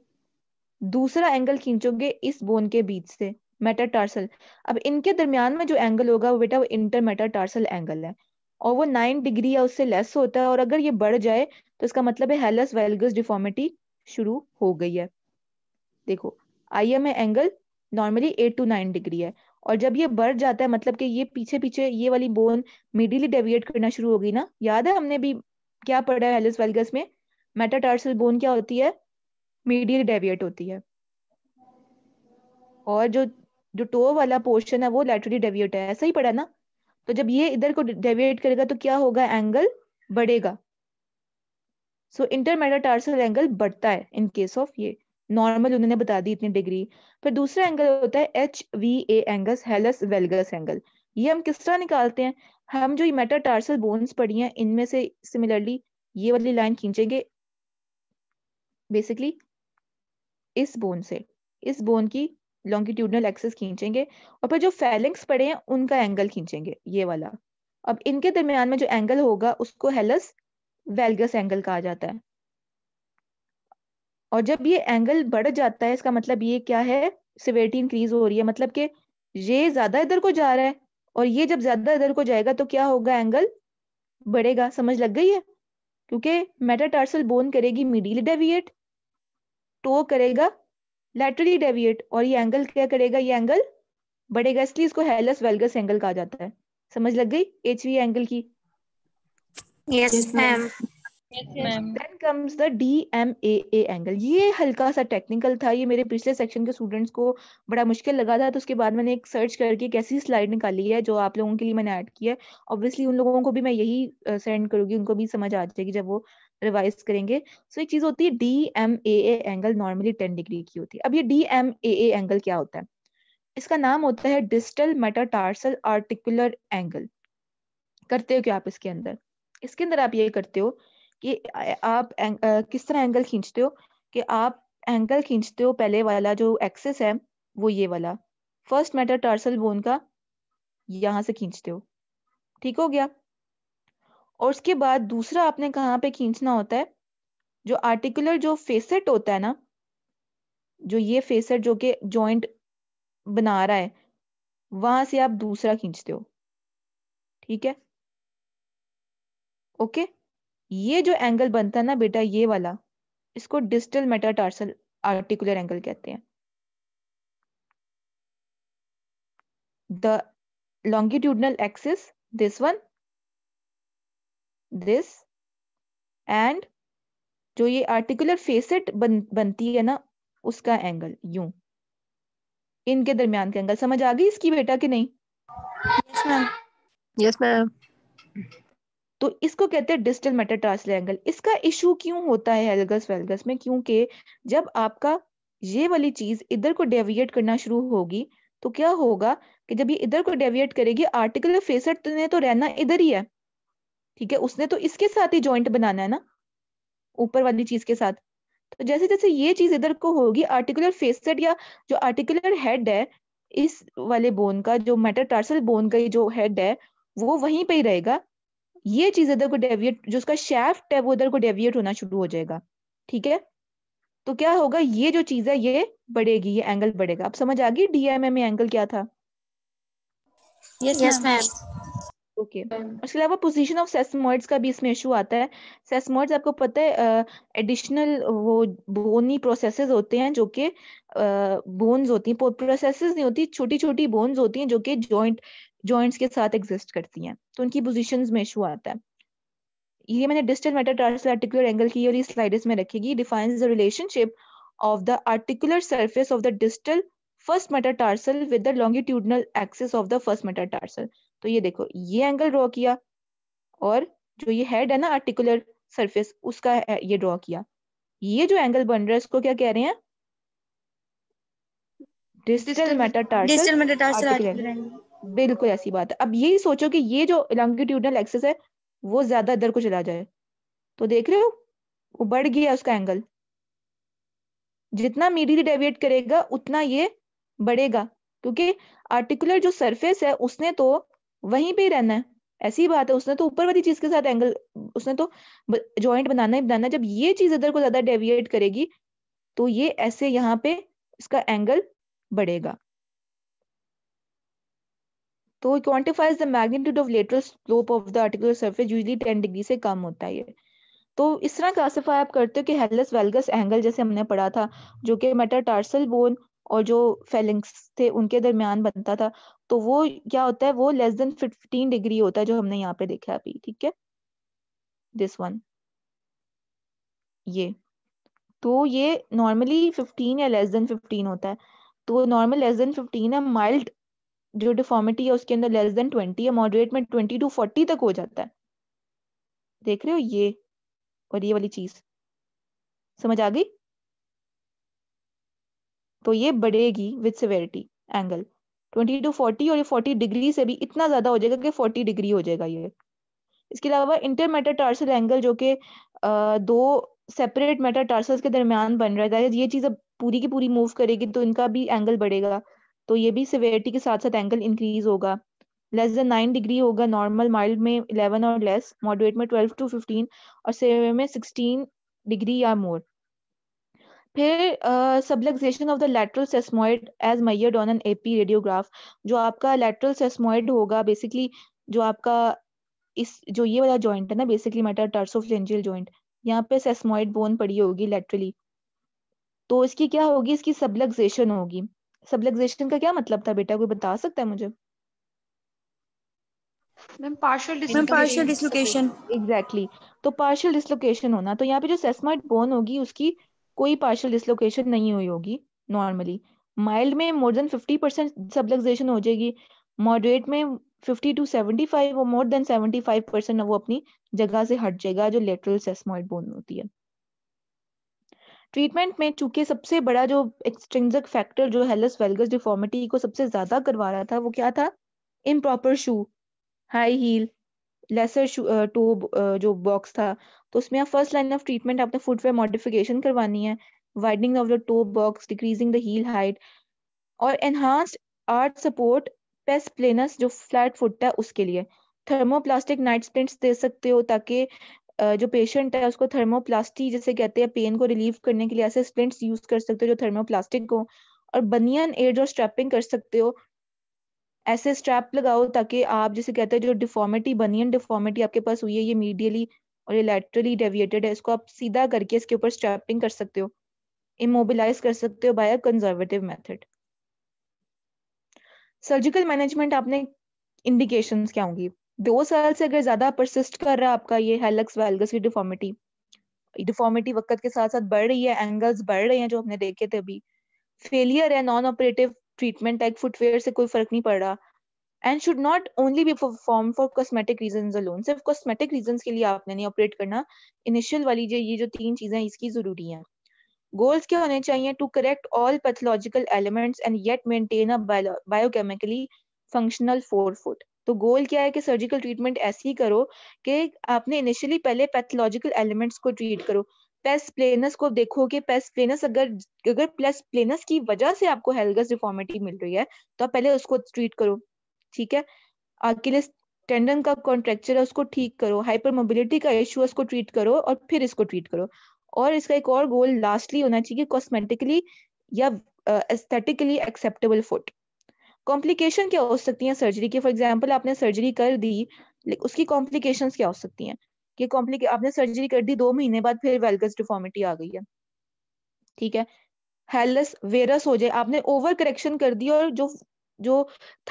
दूसरा एंगल खींचोगे इस बोन के बीच से मेटाटार्सल अब इनके दरमियान में जो एंगल होगा वो बेटा वो इंटर मेटाटार्सल एंगल है और वो नाइन डिग्री या उससे लेस होता है और अगर ये बढ़ जाए तो इसका मतलब है हेलस वेलगस डिफॉर्मिटी शुरू हो गई है देखो I M angle normally eight to nine degree है और जब ये बढ़ जाता है मतलब कि ये पीछे पीछे ये वाली बोन मिडिली डेविएट करना शुरू हो गई ना याद है हमने भी क्या पढ़ा है हेलस वेलगस में मेटाटार्सल बोन क्या होती है मीडियल डेविएट होती है और जो जो टो वाला पोर्शन है वो लेटरली डेविएट है ऐसा ही पड़ा ना तो जब ये इधर को डेविएट करेगा तो क्या होगा एंगल बढ़ेगा सो इंटरमेटाटार्सल एंगल बढ़ता है इन केस ऑफ ये नॉर्मल उन्होंने बता दी इतनी डिग्री फिर दूसरा एंगल होता है H V A hallux valgus angle ये हम किस तरह निकालते हैं हम जो मेटाटार्सल बोन्स पड़ी हैं इनमें से सिमिलरली ये वाली लाइन खींचेंगे बेसिकली इस बोन से इस बोन की लॉन्गिट्यूडनल एक्सेस खींचेंगे और फिर जो फैलिंग्स पड़े हैं उनका एंगल खींचेंगे ये वाला अब इनके दरमियान में जो एंगल होगा उसको हेलस वेलगस एंगल कहा जाता है और जब ये एंगल बढ़ जाता है इसका मतलब ये क्या है सिवेरिटी इंक्रीज हो रही है मतलब कि ये ज्यादा इधर को जा रहा है और ये जब ज्यादा इधर को जाएगा तो क्या होगा एंगल बढ़ेगा समझ लग गई है क्योंकि मेटाटार्सल बोन करेगी मिडिल डेविएट टो करेगा लेटरली डेविएट और ये एंगल क्या करेगा ये एंगल बढ़ेगा इसलिए इसको हेलस वेलगस एंगल कहा जाता है समझ लग गई एच वी एंगल की then comes the D M A angle ये हल्का सा टेक्निकल था ये मेरे पिछले सेक्शन के स्टूडेंट्स को बड़ा मुश्किल लगा था तो उसके बाद मैंने एक सर्च करके एक ऐसी स्लाइड निकाली है जो आप लोगों के लिए मैंने ऐड किया है ऑब्वियसली उन लोगों को भी मैं यही सेंड करूंगी उनको भी समझ आ जाएगी जब वो रिवाइज करेंगे सो एक चीज होती है D M A angle normally ten degree की होती है अब ये D M A A angle क्या होता है इसका नाम होता है डिस्टल मेटाटार्सल आर्टिकुलर एंगल करते हो क्या आप इसके अंदर इसके अंदर आप ये करते हो कि आप एंग, आ, किस तरह एंगल खींचते हो कि आप एंगल खींचते हो पहले वाला जो एक्सेस है वो ये वाला फर्स्ट मेटाटार्सल बोन का यहाँ से खींचते हो ठीक हो गया और उसके बाद दूसरा आपने कहाँ पे खींचना होता है जो आर्टिकुलर जो फेसेट होता है ना जो ये फेसेट जो कि जॉइंट बना रहा है वहां से आप दूसरा खींचते हो ठीक है ओके ये जो एंगल बनता है ना बेटा ये वाला इसको डिस्टल मेटाटार्सल आर्टिकुलर एंगल कहते हैं the longitudinal axis this one this and जो ये आर्टिकुलर फेसेट बन, बनती है ना उसका एंगल यू इनके दरमियान का एंगल समझ आ गई इसकी बेटा कि नहीं यस यस मैम तो इसको कहते हैं डिस्टल मेटाटार्सल एंगल इसका इशू क्यों होता है एल्गस वेलगस में क्योंकि जब आपका ये वाली चीज इधर को डेविएट करना शुरू होगी तो क्या होगा कि जब ये इधर को डेविएट करेगी आर्टिकुलर फेसेट तो रहना इधर ही है ठीक है उसने तो इसके साथ ही ज्वाइंट बनाना है ना ऊपर वाली चीज के साथ तो जैसे जैसे ये चीज इधर को होगी आर्टिकुलर फेसेट या जो आर्टिकुलर हेड है इस वाले बोन का जो मेटाटार्सल बोन का ये जो हेड है वो वहीं पे ही रहेगा ये चीज इधर को डेविएट जो उसका शेफ्ट है वो इधर को डेविएट होना शुरू हो जाएगा ठीक है तो क्या होगा ये जो चीज है ये बढ़ेगी ये एंगल बढ़ेगा अब समझ आ गई डीएमएम एंगल क्या था yes yes, yes, okay okay. उसके अलावा पोजीशन ऑफ सेस्मोइड्स का भी इसमें इशू आता है सेस्मोइड्स आपको पता है एडिशनल uh, वो बोनी प्रोसेसेस होते हैं जो कि बोन्स uh, होती हैं प्रोसेसेस नहीं होती छोटी छोटी बोन्स होती हैं जो कि जॉइंट जॉइंट्स के साथ एग्जिस्ट करती हैं तो उनकी पोजिशन में इशू आता है ये मैंने डिस्टेंट मेटाटार्सल आर्टिकुलर एंगल की और स्लाइड्स में रखेगी defines the relationship of the articular surface of the distal first metatarsal with the longitudinal axis of the first metatarsal तो ये देखो ये एंगल ड्रॉ किया और जो ये हेड है ना आर्टिकुलर सरफेस उसका ये ड्रॉ किया ये जो एंगल बन रहा है इसको क्या कह रहे हैं डिस्टल मेटाटार्सल बिल्कुल ऐसी बात है अब यही सोचो कि ये जो लॉन्गिट्यूडनल एक्सेस है वो ज्यादा इधर को चला जाए तो देख रहे हो वो बढ़ गया उसका एंगल जितना मीडियली डेविएट करेगा उतना ये बढ़ेगा क्योंकि आर्टिकुलर जो सरफेस है उसने तो वहीं पे रहना है ऐसी बात है उसने तो ऊपर वाली चीज के साथ एंगल उसने तो ज्वाइंट बनाना ही बनाना जब ये चीज इधर को ज्यादा डेविएट करेगी तो ये ऐसे यहाँ पे इसका एंगल बढ़ेगा तो quantifies the magnitude of lateral slope of the articular surface usually ten degree से कम होता है तो इस तरह क्लासीफाई आप करते हो कि हेलस वेलगस एंगल जैसे हमने पढ़ा था जो कि मेटाटार्सल बोन और जो फेलिंग्स थे उनके दरमियान बनता था तो वो क्या होता है वो लेस देन फिफ्टीन डिग्री होता है जो हमने यहाँ पे देखा है अभी ठीक है दिस वन ये तो ये नॉर्मली फिफ्टीन या लेस देन फिफ्टीन होता है तो नॉर्मल लेस देन फिफ्टीन है माइल्ड जो डिफॉर्मिटी है उसके अंदर लेस देन ट्वेंटी है मॉडरेट में ट्वेंटी टू फोर्टी तक हो जाता है देख रहे हो ये और ये वाली चीज समझ आ गई तो ये बढ़ेगी with severity angle twenty to forty और ये फोर्टी डिग्री से भी इतना ज्यादा हो जाएगा कि फोर्टी डिग्री हो जाएगा ये इसके अलावा टार्सल एंगल जो कि दो सेपरेट टार्सल्स के दरमियान बन रहा है ये चीज अब पूरी की पूरी मूव करेगी तो इनका भी एंगल बढ़ेगा तो ये भी सिवेरिटी के साथ साथ एंगल इंक्रीज होगा लेस देन नाइन डिग्री होगा नॉर्मल माइल्ड में इलेवन और लेस मॉडरेट में ट्वेल्व टू फिफ्टीन और सेवे में सिक्सटीन डिग्री या मोर फिर subluxation of the lateral sesamoid as measured on an AP radiograph जो आपका लेटरल सेस्मोइड होगा बेसिकली जो आपका इस जो ये वाला जॉइंट है ना बेसिकली मेटर टर्सोफ्लेंजियल जॉइंट यहाँ पे सेस्मोइड बोन पड़ी होगी लेटरली तो इसकी क्या होगी इसकी सबलग्जेशन होगी सबलग्जेशन का क्या मतलब था बेटा कोई बता सकता है मुझे पार्शियल डिसलोकेशन एग्जैक्टली तो पार्शियल डिसलोकेशन होना तो यहाँ पे जो सेस्मोइड बोन होगी उसकी कोई पार्शल डिसलोकेशन नहीं हुई होगी नॉर्मली माइल्ड में more than fifty percent subluxation हो जाएगी मॉडरेट में fifty to seventy five more than seventy five percent वो अपनी जगह से हट जाएगा जो लेटरल सेसमॉइड बोन होती है ट्रीटमेंट में चूंकि सबसे बड़ा जो एक्सट्रिंजक फैक्टर जो हेलस वेलगस डिफॉर्मिटी को सबसे ज्यादा करवा रहा था वो क्या था improper shoe high heel lesser toe uh, uh, जो बॉक्स था तो उसमें आप फर्स्ट लाइन ऑफ ट्रीटमेंट आपने फुटवेयर मॉडिफिकेशन करवानी है widening of the toe box decreasing the heel height और enhanced arch support pes planus जो फ्लैट फुट है उसके लिए थर्मोप्लास्टिक नाइट स्प्रिंट्स दे सकते हो ताकि uh, जो पेशेंट है उसको थर्मोप्लास्टी जैसे कहते हैं पेन को रिलीव करने के लिए ऐसे स्प्रिंट्स यूज कर सकते हो जो थर्मोप्लास्टिक हो और बनियन एड और स्ट्रैपिंग कर सकते हो ऐसे स्ट्रैप लगाओ ताकि आप जैसे कहते हैं जो डिफॉर्मिटी बनी है डिफॉर्मिटी आपके पास हुई है ये मीडियली और ये लेटरली डेविएटेड है इसको आप सीधा करके इसके ऊपर स्ट्रैपिंग कर सकते हो इमोबिलाइज कर सकते हो by a conservative method surgical management आपने इंडिकेशन क्या होंगी दो साल से अगर ज्यादा परसिस्ट कर रहा है आपका ये हेलक्स वेलगस की डिफॉर्मिटी डिफॉर्मिटी वक्त के साथ साथ बढ़ रही है एंगल्स बढ़ रहे हैं जो हमने देखे थे अभी फेलियर है non operative treatment like footwear से कोई फर्क नहीं पड़ रहा and should not only be perform for cosmetic reason alone सिर्फ कॉस्मेटिक रीजन के लिए आपने नहीं ऑपरेट करना इनिशियल वाली जो ये जो तीन चीजें इसकी जरूरी है गोल्स क्या होने चाहिए to correct all pathological elements and yet maintain a biochemically functional forefoot तो गोल क्या है कि सर्जिकल ट्रीटमेंट ऐसी करो कि आपने इनिशियली पहले पैथोलॉजिकल एलिमेंट्स को ट्रीट करो पेस प्लेनस को देखोगे पेस प्लेनस अगर अगर प्लस प्लेनस की वजह से आपको हेल्गस डिफॉर्मिटी मिल रही है तो आप पहले उसको ट्रीट करो ठीक है आपके लिए टेंडन का कॉन्ट्रेक्चर है उसको ठीक करो हाइपर मोबिलिटी का इशू है उसको ट्रीट करो और फिर इसको ट्रीट करो और इसका एक और गोल लास्टली होना चाहिए कॉस्मेटिकली या एस्थेटिकली एक्सेप्टेबल फुट कॉम्प्लिकेशन क्या हो सकती है सर्जरी की फॉर एग्जाम्पल आपने सर्जरी कर दी उसकी कॉम्प्लिकेशंस क्या हो सकती हैं कि कॉम्प्लिके आपने सर्जरी कर दी दो महीने बाद फिर वेलगस डिफॉर्मिटी आ गई है ठीक है हेलस वेरस हो जाए आपने ओवर करेक्शन कर दी और जो जो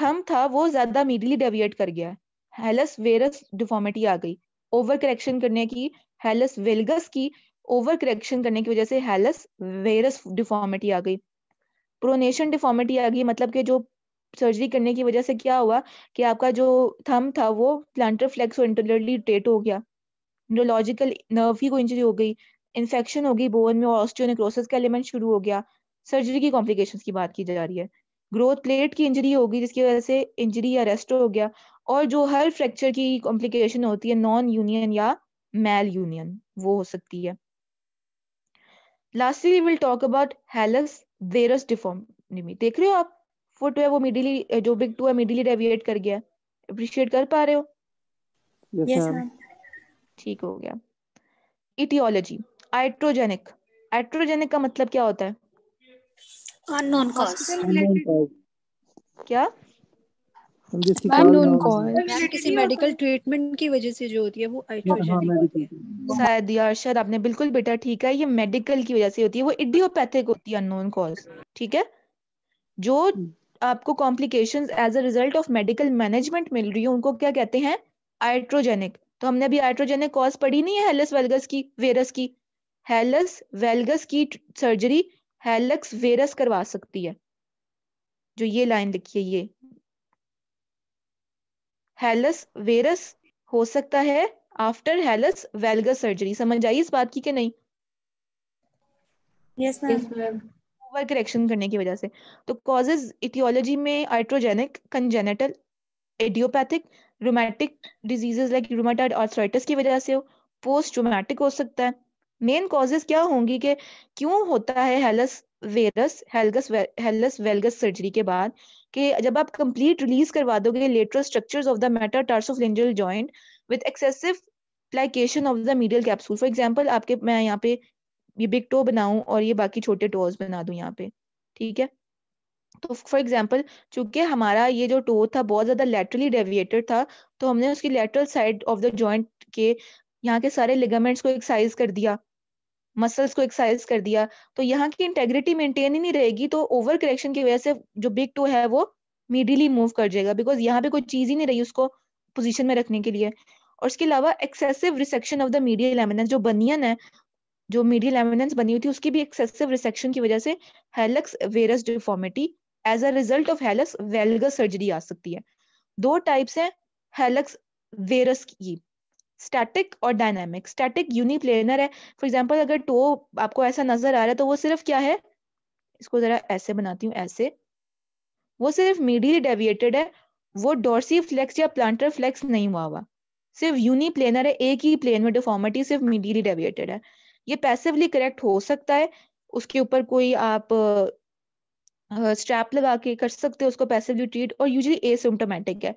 थम था वो ज्यादा मीडली डेविएट कर गया हेलस वेरस डिफॉर्मिटी आ गई ओवर करेक्शन करने की हेलस वेलगस की ओवर करेक्शन करने की वजह से हेलस वेरस डिफॉर्मिटी आ गई प्रोनेशन डिफॉर्मिटी आ गई मतलब कि जो सर्जरी करने की वजह से क्या हुआ कि आपका जो थम था वो प्लांटर फ्लेक्स और इंटरलरली रोटेट हो गया न्यूरोलॉजिकल नर्व ही को इंजरी हो गई इन्फेक्शन हो गई बोन में ऑस्टियोनिक्रोसिस का एलिमेंट शुरू हो गया सर्जरी की कॉम्प्लिकेशंस की बात की जा रही है ग्रोथ प्लेट की इंजरी होगी जिसकी वजह से इंजरी या रेस्ट हो गया और जो हर फ्रैक्चर की कॉम्प्लिकेशन होती है नॉन यूनियन या मेल यूनियन वो हो सकती है lastly will talk about hallux varus deformity देख रहे हो आप फुट है वो मिडिली जो बिग टू है मिडिली डेविएट कर गया अप्रिशिएट कर पा रहे हो यस yes, yes, ठीक हो गया इटियोलॉजी आइट्रोजेनिक आइट्रोजेनिक का मतलब क्या होता है अननोन कॉज क्या किसी मेडिकल ट्रीटमेंट की वजह से जो होती है वो हाँ, हाँ, शायद यार शायद आपने बिल्कुल बेटा ठीक है ये मेडिकल की वजह से होती है वो इडियोपैथिक होती है अननोन कॉज ठीक है जो हम्म। आपको complications as a result of medical management मिल रही है उनको क्या कहते हैं आइट्रोजेनिक तो हमने अभी आइट्रोजेनिक कॉज पढ़ी नहीं है हेलस वेलगस की वेरस की हेलस वेलगस की सर्जरी हेलक्स वेरस करवा सकती है जो ये लाइन लिखी है ये हेलस वेरस हो सकता है आफ्टर हेलस वेलगस सर्जरी समझ आई इस बात की कि नहीं यस मैम ओवर करेक्शन करने की वजह से तो कॉजेज इथियोलॉजी में iatrogenic congenital idiopathic rheumatic diseases like rheumatoid arthritis की वजह से हो पोस्ट रोमैटिक हो सकता है मेन कॉजेज क्या होंगी कि क्यों होता है hallux varus valgus hallux valgus surgery के बाद कि जब आप कंप्लीट रिलीज करवा दोगे लेटर स्ट्रक्चर्स ऑफ द लिंजल joint with excessive plication of the medial capsule for example आपके मैं यहाँ पे ये बिग टो बनाऊं और ये बाकी छोटे टोज बना दूं यहाँ पे ठीक है तो फॉर एग्जाम्पल चूंकि हमारा ये जो टो था बहुत ज्यादा लेटरली डेविएटेड था तो हमने उसकी lateral side of the joint के यहाँ के सारे लिगामेंट्स को एक्सरसाइज कर दिया मसल्स को एक्सरसाइज कर दिया तो यहाँ की इंटेग्रिटी मेंटेन ही नहीं रहेगी तो ओवर करेक्शन की वजह से जो बिग टो है वो मीडियली मूव कर जाएगा बिकॉज यहाँ पे कोई चीज ही नहीं रही उसको पोजिशन में रखने के लिए और उसके अलावा excessive resection of the medial eminence जो बनियन है जो मीडियल लेमिनेंस बनी हुई थी उसकी भी एक्सेसिव रिसेक्शन की वजह से hallux varus deformity as a result of hallux valgus surgery आ सकती है दो टाइप्स हैं हेलक्स वेरस की स्टैटिक और डायनामिक स्टैटिक यूनिप्लेनर है फॉर एग्जाम्पल अगर टो आपको ऐसा नजर आ रहा है तो वो सिर्फ क्या है इसको जरा ऐसे बनाती हूँ ऐसे वो सिर्फ मीडियली डेविएटेड है वो डोर्सी फ्लेक्स या प्लांटर फ्लेक्स नहीं हुआ हुआ सिर्फ यूनिप्लेनर है एक ही प्लेन में डिफॉर्मिटी सिर्फ मीडियली डेविएटेड है ये पैसिवली करेक्ट हो सकता है उसके ऊपर कोई आप स्ट्रैप लगा के कर सकते हो उसको पैसिवली ट्रीट और यूजली एसिम्टोमेटिक है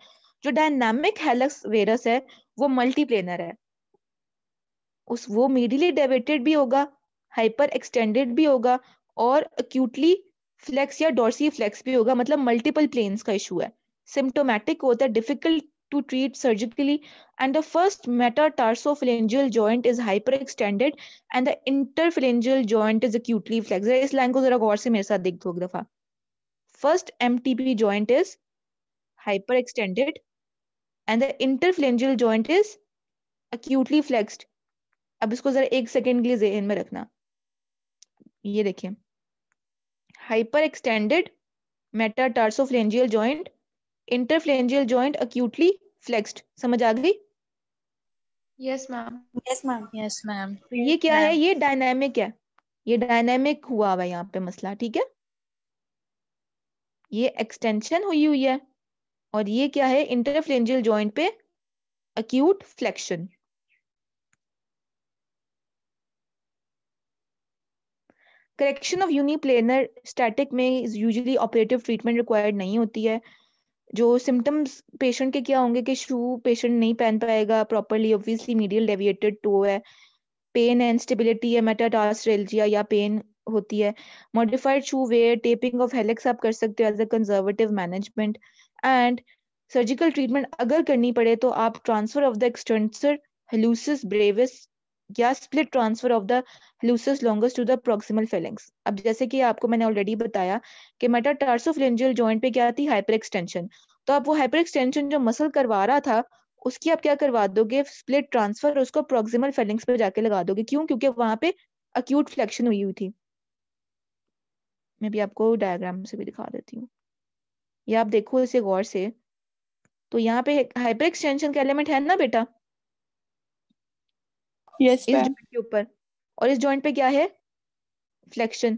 जो डायनामिक हेलक्स वेरस है वो मल्टीप्लेनर है उस वो मीडियली डेवेटेड भी होगा हाइपर एक्सटेंडेड भी होगा और अक्यूटली फ्लेक्स या डोर्सी फ्लेक्स भी होगा मतलब मल्टीपल प्लेन्स का इशू है सिम्टोमेटिक होता है difficult to treat surgically and the first metatarsophalangeal joint is hyperextended and the interphalangeal joint is acutely flexed इस लाइन को जरा गौर से मेरे साथ देख दो एक दफा First MTP joint is hyperextended and the interphalangeal joint is acutely flexed. अब इसको जरा एक सेकेंड के लिए जहन में रखना ये देखिए hyper extended metatarsophalangeal joint interphalangeal joint acutely flexed समझ आ गई yes ma'am yes ma'am yes ma'am ये क्या है ये डायनामिक है ये डायनामिक हुआ हुआ यहाँ पे मसला ठीक है ये एक्सटेंशन हुई हुई है और ये क्या है इंटरफ्लेंजियल जॉइंट पे acute flexion correction of uniplanar static में यूजली ऑपरेटिव ट्रीटमेंट रिक्वायर्ड नहीं होती है जो सिम्टम्स पेशेंट के क्या होंगे कि शू पेशेंट नहीं पहन पाएगा properly obviously medial deviated toe है पेन एंड स्टेबिलिटी है मेटाटास्ट्रेलजिया या पेन होती है modified shoe wear taping of hallux आप कर सकते हो as a conservative management and surgical treatment अगर करनी पड़े तो आप transfer of the extensor hallucis brevis या split transfer of the hallucis longus to the proximal phalanx अब जैसे कि आपको मैंने ऑलरेडी बताया कि मेटा टार्सोफ्लेंजियल जॉइंट पे क्या थी हाइपर एक्सटेंशन तो आप वो हाइपर एक्सटेंशन जो मसल करवा रहा था उसकी आप क्या करवा दोगे स्प्लिट ट्रांसफर उसको प्रोक्सिमल फेलेंक्स पे जाके लगा दोगे क्यों क्योंकि वहां पे अक्यूट फ्लेक्शन हुई हुई थी मैं भी आपको डायग्राम से भी दिखा देती हूँ ये आप देखो इसे गौर से तो यहाँ पे हाइपर एक्सटेंशन का एलिमेंट है ना बेटा yes, इस जॉइंट के ऊपर और इस जॉइंट पे क्या है फ्लेक्शन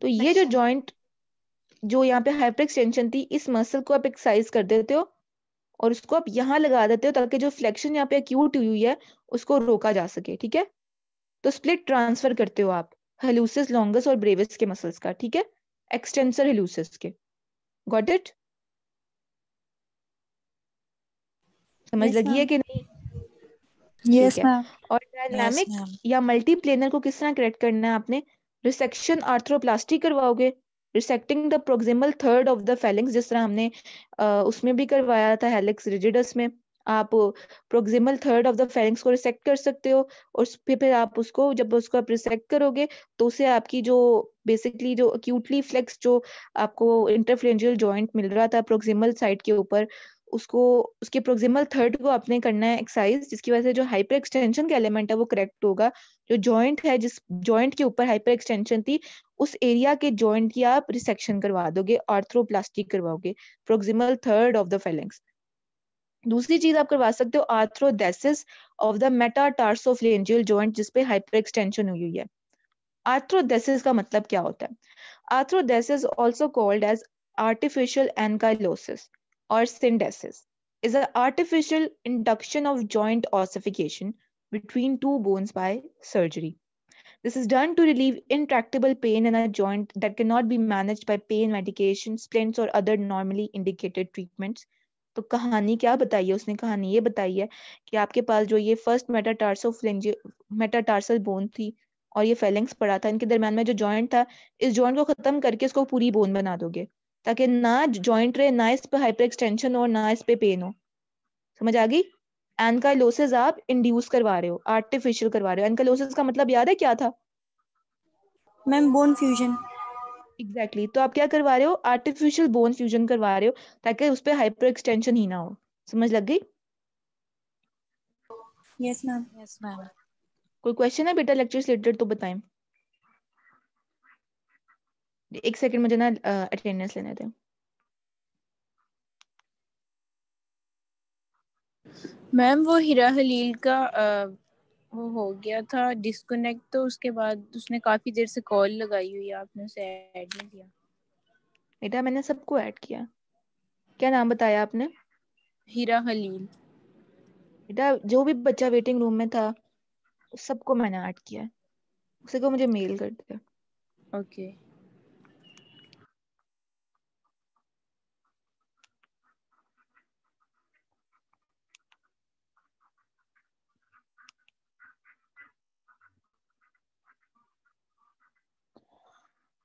तो ये जो जॉइंट जो यहाँ पे हाइपर एक्सटेंशन थी इस मसल को आप एक्सरसाइज कर देते हो और उसको आप यहाँ लगा देते हो ताकि जो फ्लेक्शन यहाँ पे एक्यूट हुई है उसको रोका जा सके ठीक है तो स्प्लिट ट्रांसफर करते हो आप हेलूसिस लॉन्गस और ब्रेविस के मसल्स का ठीक है एक्सटेंसर हिलूसिस के गॉट इट समझ yes, लगी है कि नहीं yes, मैम और डायनामिक yes, या मल्टीप्लेनर को किस तरह क्रिएट करना है आपने रिसेक्शन आर्थ्रोप्लास्टी करवाओगे resecting the proximal third of the phalanx जिस तरह हमने आ, उसमें भी करवाया था हेलिक्स रिजिडस में आप proximal third of the phalanx को रिसेक्ट कर सकते हो और फिर फिर आप उसको जब उसको आप रिसेक्ट करोगे तो उसे आपकी जो बेसिकली जो अक्यूटली फ्लेक्स जो आपको इंटरफ्लेंजियल जॉइंट मिल रहा था प्रोक्सिमल साइड के ऊपर उसको उसके प्रोक्सिमल थर्ड को आपने करना है एक्सरसाइज जिसकी वजह से जो हाइपर एक्सटेंशन का एलिमेंट है वो करेक्ट होगा जो जॉइंट है जिस जॉइंट के ऊपर हाइपर एक्सटेंशन थी उस एरिया के जॉइंट की आप रिसेक्शन करवा दोगे आर्थ्रोप्लास्टिक करवाओगे proximal third of the phalanx दूसरी चीज आप करवा सकते हो arthrodesis of the metatarsophalangeal joint जिसपे हाइपर एक्सटेंशन हुई हुई है आर्थ्रोडेसिस का मतलब क्या होता है arthrodesis also called as artificial ankylosis और syndesis is an artificial induction of joint ossification between two bones by surgery. This is done to relieve intractable pain in a joint that cannot be managed by pain medication, splints, or other normally indicated treatments. तो कहानी क्या बताई है उसने कहानी ये बताई है कि आपके पास जो ये फर्स्ट मेटाटार्सल बोन थी और ये फेलिंग्स पड़ा था इनके दरम्यान में जो जॉइंट था इस जॉइंट को खत्म करके इसको पूरी बोन बना दोगे ताकि ना जॉइंट रहे ना इस पे हाइपर एक्सटेंशन हो ना इस पे पेन हो समझ आ गई एनकाइलोसिस आप इंड्यूस करवा रहे हो आर्टिफिशियल करवा रहे हो एनकाइलोसिस का मतलब याद है क्या था ma'am bone fusion exactly exactly. तो आप क्या करवा रहे हो आर्टिफिशियल बोन फ्यूजन करवा रहे हो ताकि उस पर हाइपर एक्सटेंशन ही ना हो समझ लग गई यस मैम यस मैम कोई क्वेश्चन है बेटा लेक्चर रिलेटेड तो बताएं एक सेकंड मुझे ना अटेंडेंस लेने दें मैम वो हीरा हलील का आ, वो हो गया था डिस्कनेक्ट तो उसके बाद उसने काफी देर से कॉल लगाई हुई आपने उसे ऐड नहीं किया बेटा मैंने सबको ऐड किया क्या नाम बताया आपने हीरा हलील बेटा जो भी बच्चा वेटिंग रूम में था सबको मैंने ऐड किया उसे को मुझे मेल कर दिया ओके okay.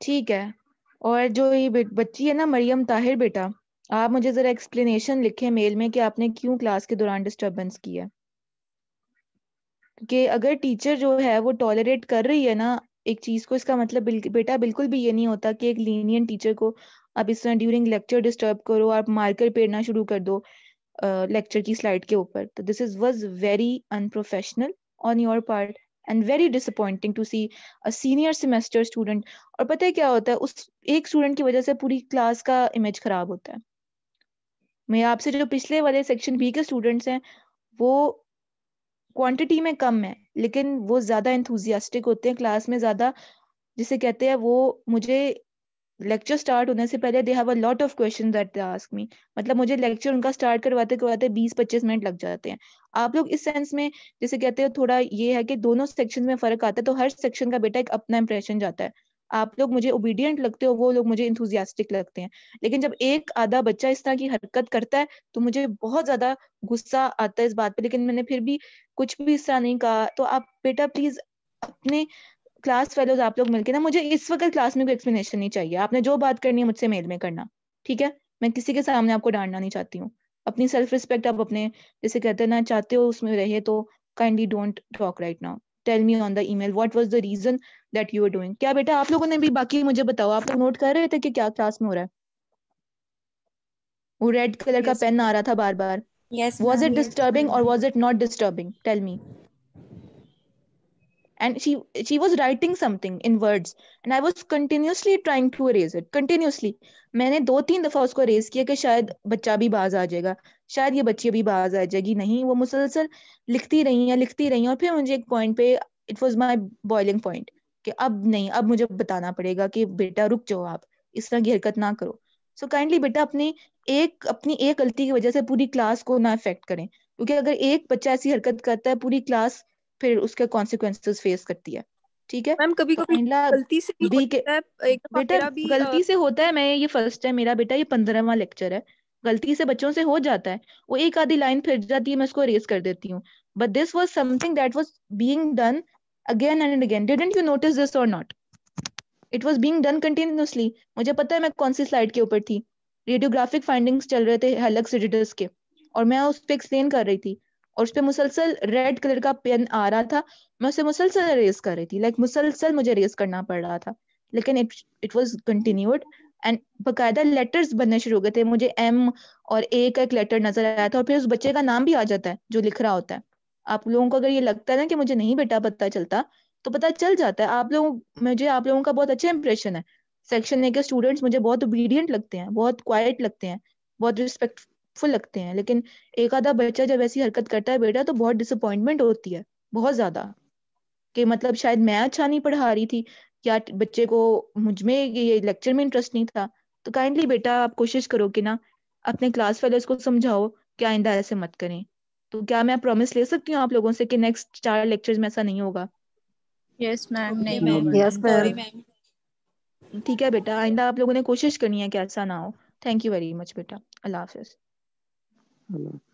ठीक है और जो ये बच्ची है ना मरियम ताहिर बेटा आप मुझे जरा एक्सप्लेनेशन लिखें मेल में कि आपने क्यों क्लास के दौरान डिस्टरबेंस किया कि अगर टीचर जो है वो टॉलरेट कर रही है ना एक चीज को इसका मतलब बिल, बेटा बिल्कुल भी ये नहीं होता कि एक लीनियन टीचर को आप इस तरह ड्यूरिंग लेक्चर डिस्टर्ब करो आप मार्कर पेड़ना शुरू कर दो लेक्चर uh, की स्लाइड के ऊपर तो this is was very unprofessional on your part and very disappointing to see a senior semester student और पता है क्या होता है उस एक स्टूडेंट की वजह से पूरी क्लास का इमेज खराब होता है मैं आपसे जो पिछले वाले सेक्शन बी के स्टूडेंट्स हैं वो क्वांटिटी में कम है लेकिन वो ज्यादा इंथुजियास्टिक होते हैं क्लास में ज्यादा जिसे कहते हैं वो मुझे लेक्चर स्टार्ट होने से पहले they have a lot of question that they ask me मतलब मुझे लेक्चर उनका स्टार्ट करवाते करवाते 20 25 मिनट लग जाते हैं आप लोग इस सेंस में जैसे कहते हो थोड़ा ये है कि दोनों सेक्शन में फर्क आता है तो हर सेक्शन का बेटा एक अपना इंप्रेशन जाता है आप लोग मुझे ओबीडियंट लगते हो वो लोग मुझे इंथुजियास्टिक लगते हैं लेकिन जब एक आधा बच्चा इस तरह की हरकत करता है तो मुझे बहुत ज्यादा गुस्सा आता है इस बात पे लेकिन मैंने फिर भी कुछ भी इस तरह नहीं कहा तो आप बेटा प्लीज अपने क्लास फेलोज आप लोग मिलके ना मुझे इस वक्त क्लास में कोई एक्सप्लेनेशन नहीं चाहिए आपने जो बात करनी है मुझसे मेल में करना ठीक है मैं किसी के सामने आपको डांटना नहीं चाहती हूँ अपनी सेल्फ रिस्पेक्ट आप अपने जैसे कहते ना चाहते हो उसमें रहे तो kindly don't talk right now tell me on the email what was the reason that you are doing क्या बेटा आप लोगों ने भी बाकी मुझे बताओ आप लोग नोट कर रहे थे कि क्या क्लास में हो रहा है वो रेड कलर का पेन आ रहा था बार बार वॉज इट डिस्टर्बिंग और was it not disturbing tell me and she she was writing something in words and i was continuously trying to erase it continuously मैंने दो तीन दफा उसको रेज किया कि शायद बच्चा भी बाज आ जाएगा शायद ये बच्ची भी बाज आ जाएगी नहीं वो मुसलसल लिखती रही है लिखती रही है और फिर मुझे एक पॉइंट पे it was my boiling point कि अब नहीं अब मुझे बताना पड़ेगा कि बेटा रुक जाओ आप इस तरह की हरकत ना करो सो so काइंडली बेटा अपनी एक अपनी एक गलती की वजह से पूरी क्लास को ना अफेक्ट करें क्योंकि अगर एक बच्चा ऐसी हरकत करता है पूरी क्लास फिर उसके कॉन्सिक्वेंसेस फेस करती है ठीक है मैम कभी तो कभी गलती से भी होता है एक तो बेटा भी गलती से होता है मैं ये फर्स्ट टाइम मेरा बेटा ये पंद्रहवा लेक्चर है गलती से बच्चों से हो जाता है वो एक आधी लाइन फिर जाती है मैं उसको रेस कर देती हूँ but this was something that was being done again and again didn't you notice this और not it was being done continuously मुझे पता है मैं कौन सी स्लाइड के ऊपर थी रेडियोग्राफिक फाइंडिंग्स चल रहे थे हेलक्स एडिटर्स के और मैं उस पर एक्सप्लेन कर रही थी और उसपे मुसलसल रेड कलर का पेन आ रहा था मैं उसे मुसलसल रेस कर रही थी लाइक मुसलसल मुझे रेस करना पड़ रहा था लेकिन it it was continued and बकायदा लेटर्स बनने शुरू हो गए थे मुझे एम और ए का एक लेटर नजर आया था और फिर उस बच्चे का नाम भी आ जाता है जो लिख रहा होता है आप लोगों को अगर ये लगता है ना कि मुझे नहीं बेटा पता चलता तो पता चल जाता है आप लोग मुझे आप लोगों का बहुत अच्छा इंप्रेशन है सेक्शन ए के स्टूडेंट्स मुझे बहुत ओबीडियंट लगते हैं बहुत क्वाइट लगते हैं बहुत रिस्पेक्ट हेल्पफुल लगते हैं लेकिन एक आधा बच्चा जब ऐसी हरकत करता है बेटा तो बहुत डिसअपॉइंटमेंट होती है बहुत ज्यादा कि मतलब शायद मैं अच्छा नहीं पढ़ा रही थी या बच्चे को मुझमें ये लेक्चर में इंटरेस्ट नहीं था तो काइंडली बेटा आप कोशिश करो कि ना अपने क्लास फेलोज को समझाओ कि आइंदा ऐसे मत करें तो क्या मैं प्रॉमिस ले सकती हूँ आप लोगों से कि नेक्स्ट चार लेक्चर्स में ऐसा नहीं होगा yes ma'am ma'am yes ma'am ठीक है बेटा आइंदा आप लोगों ने कोशिश करनी है कि ऐसा ना हो थैंक यू वेरी मच बेटा अल्लाह हाफिज़ Hello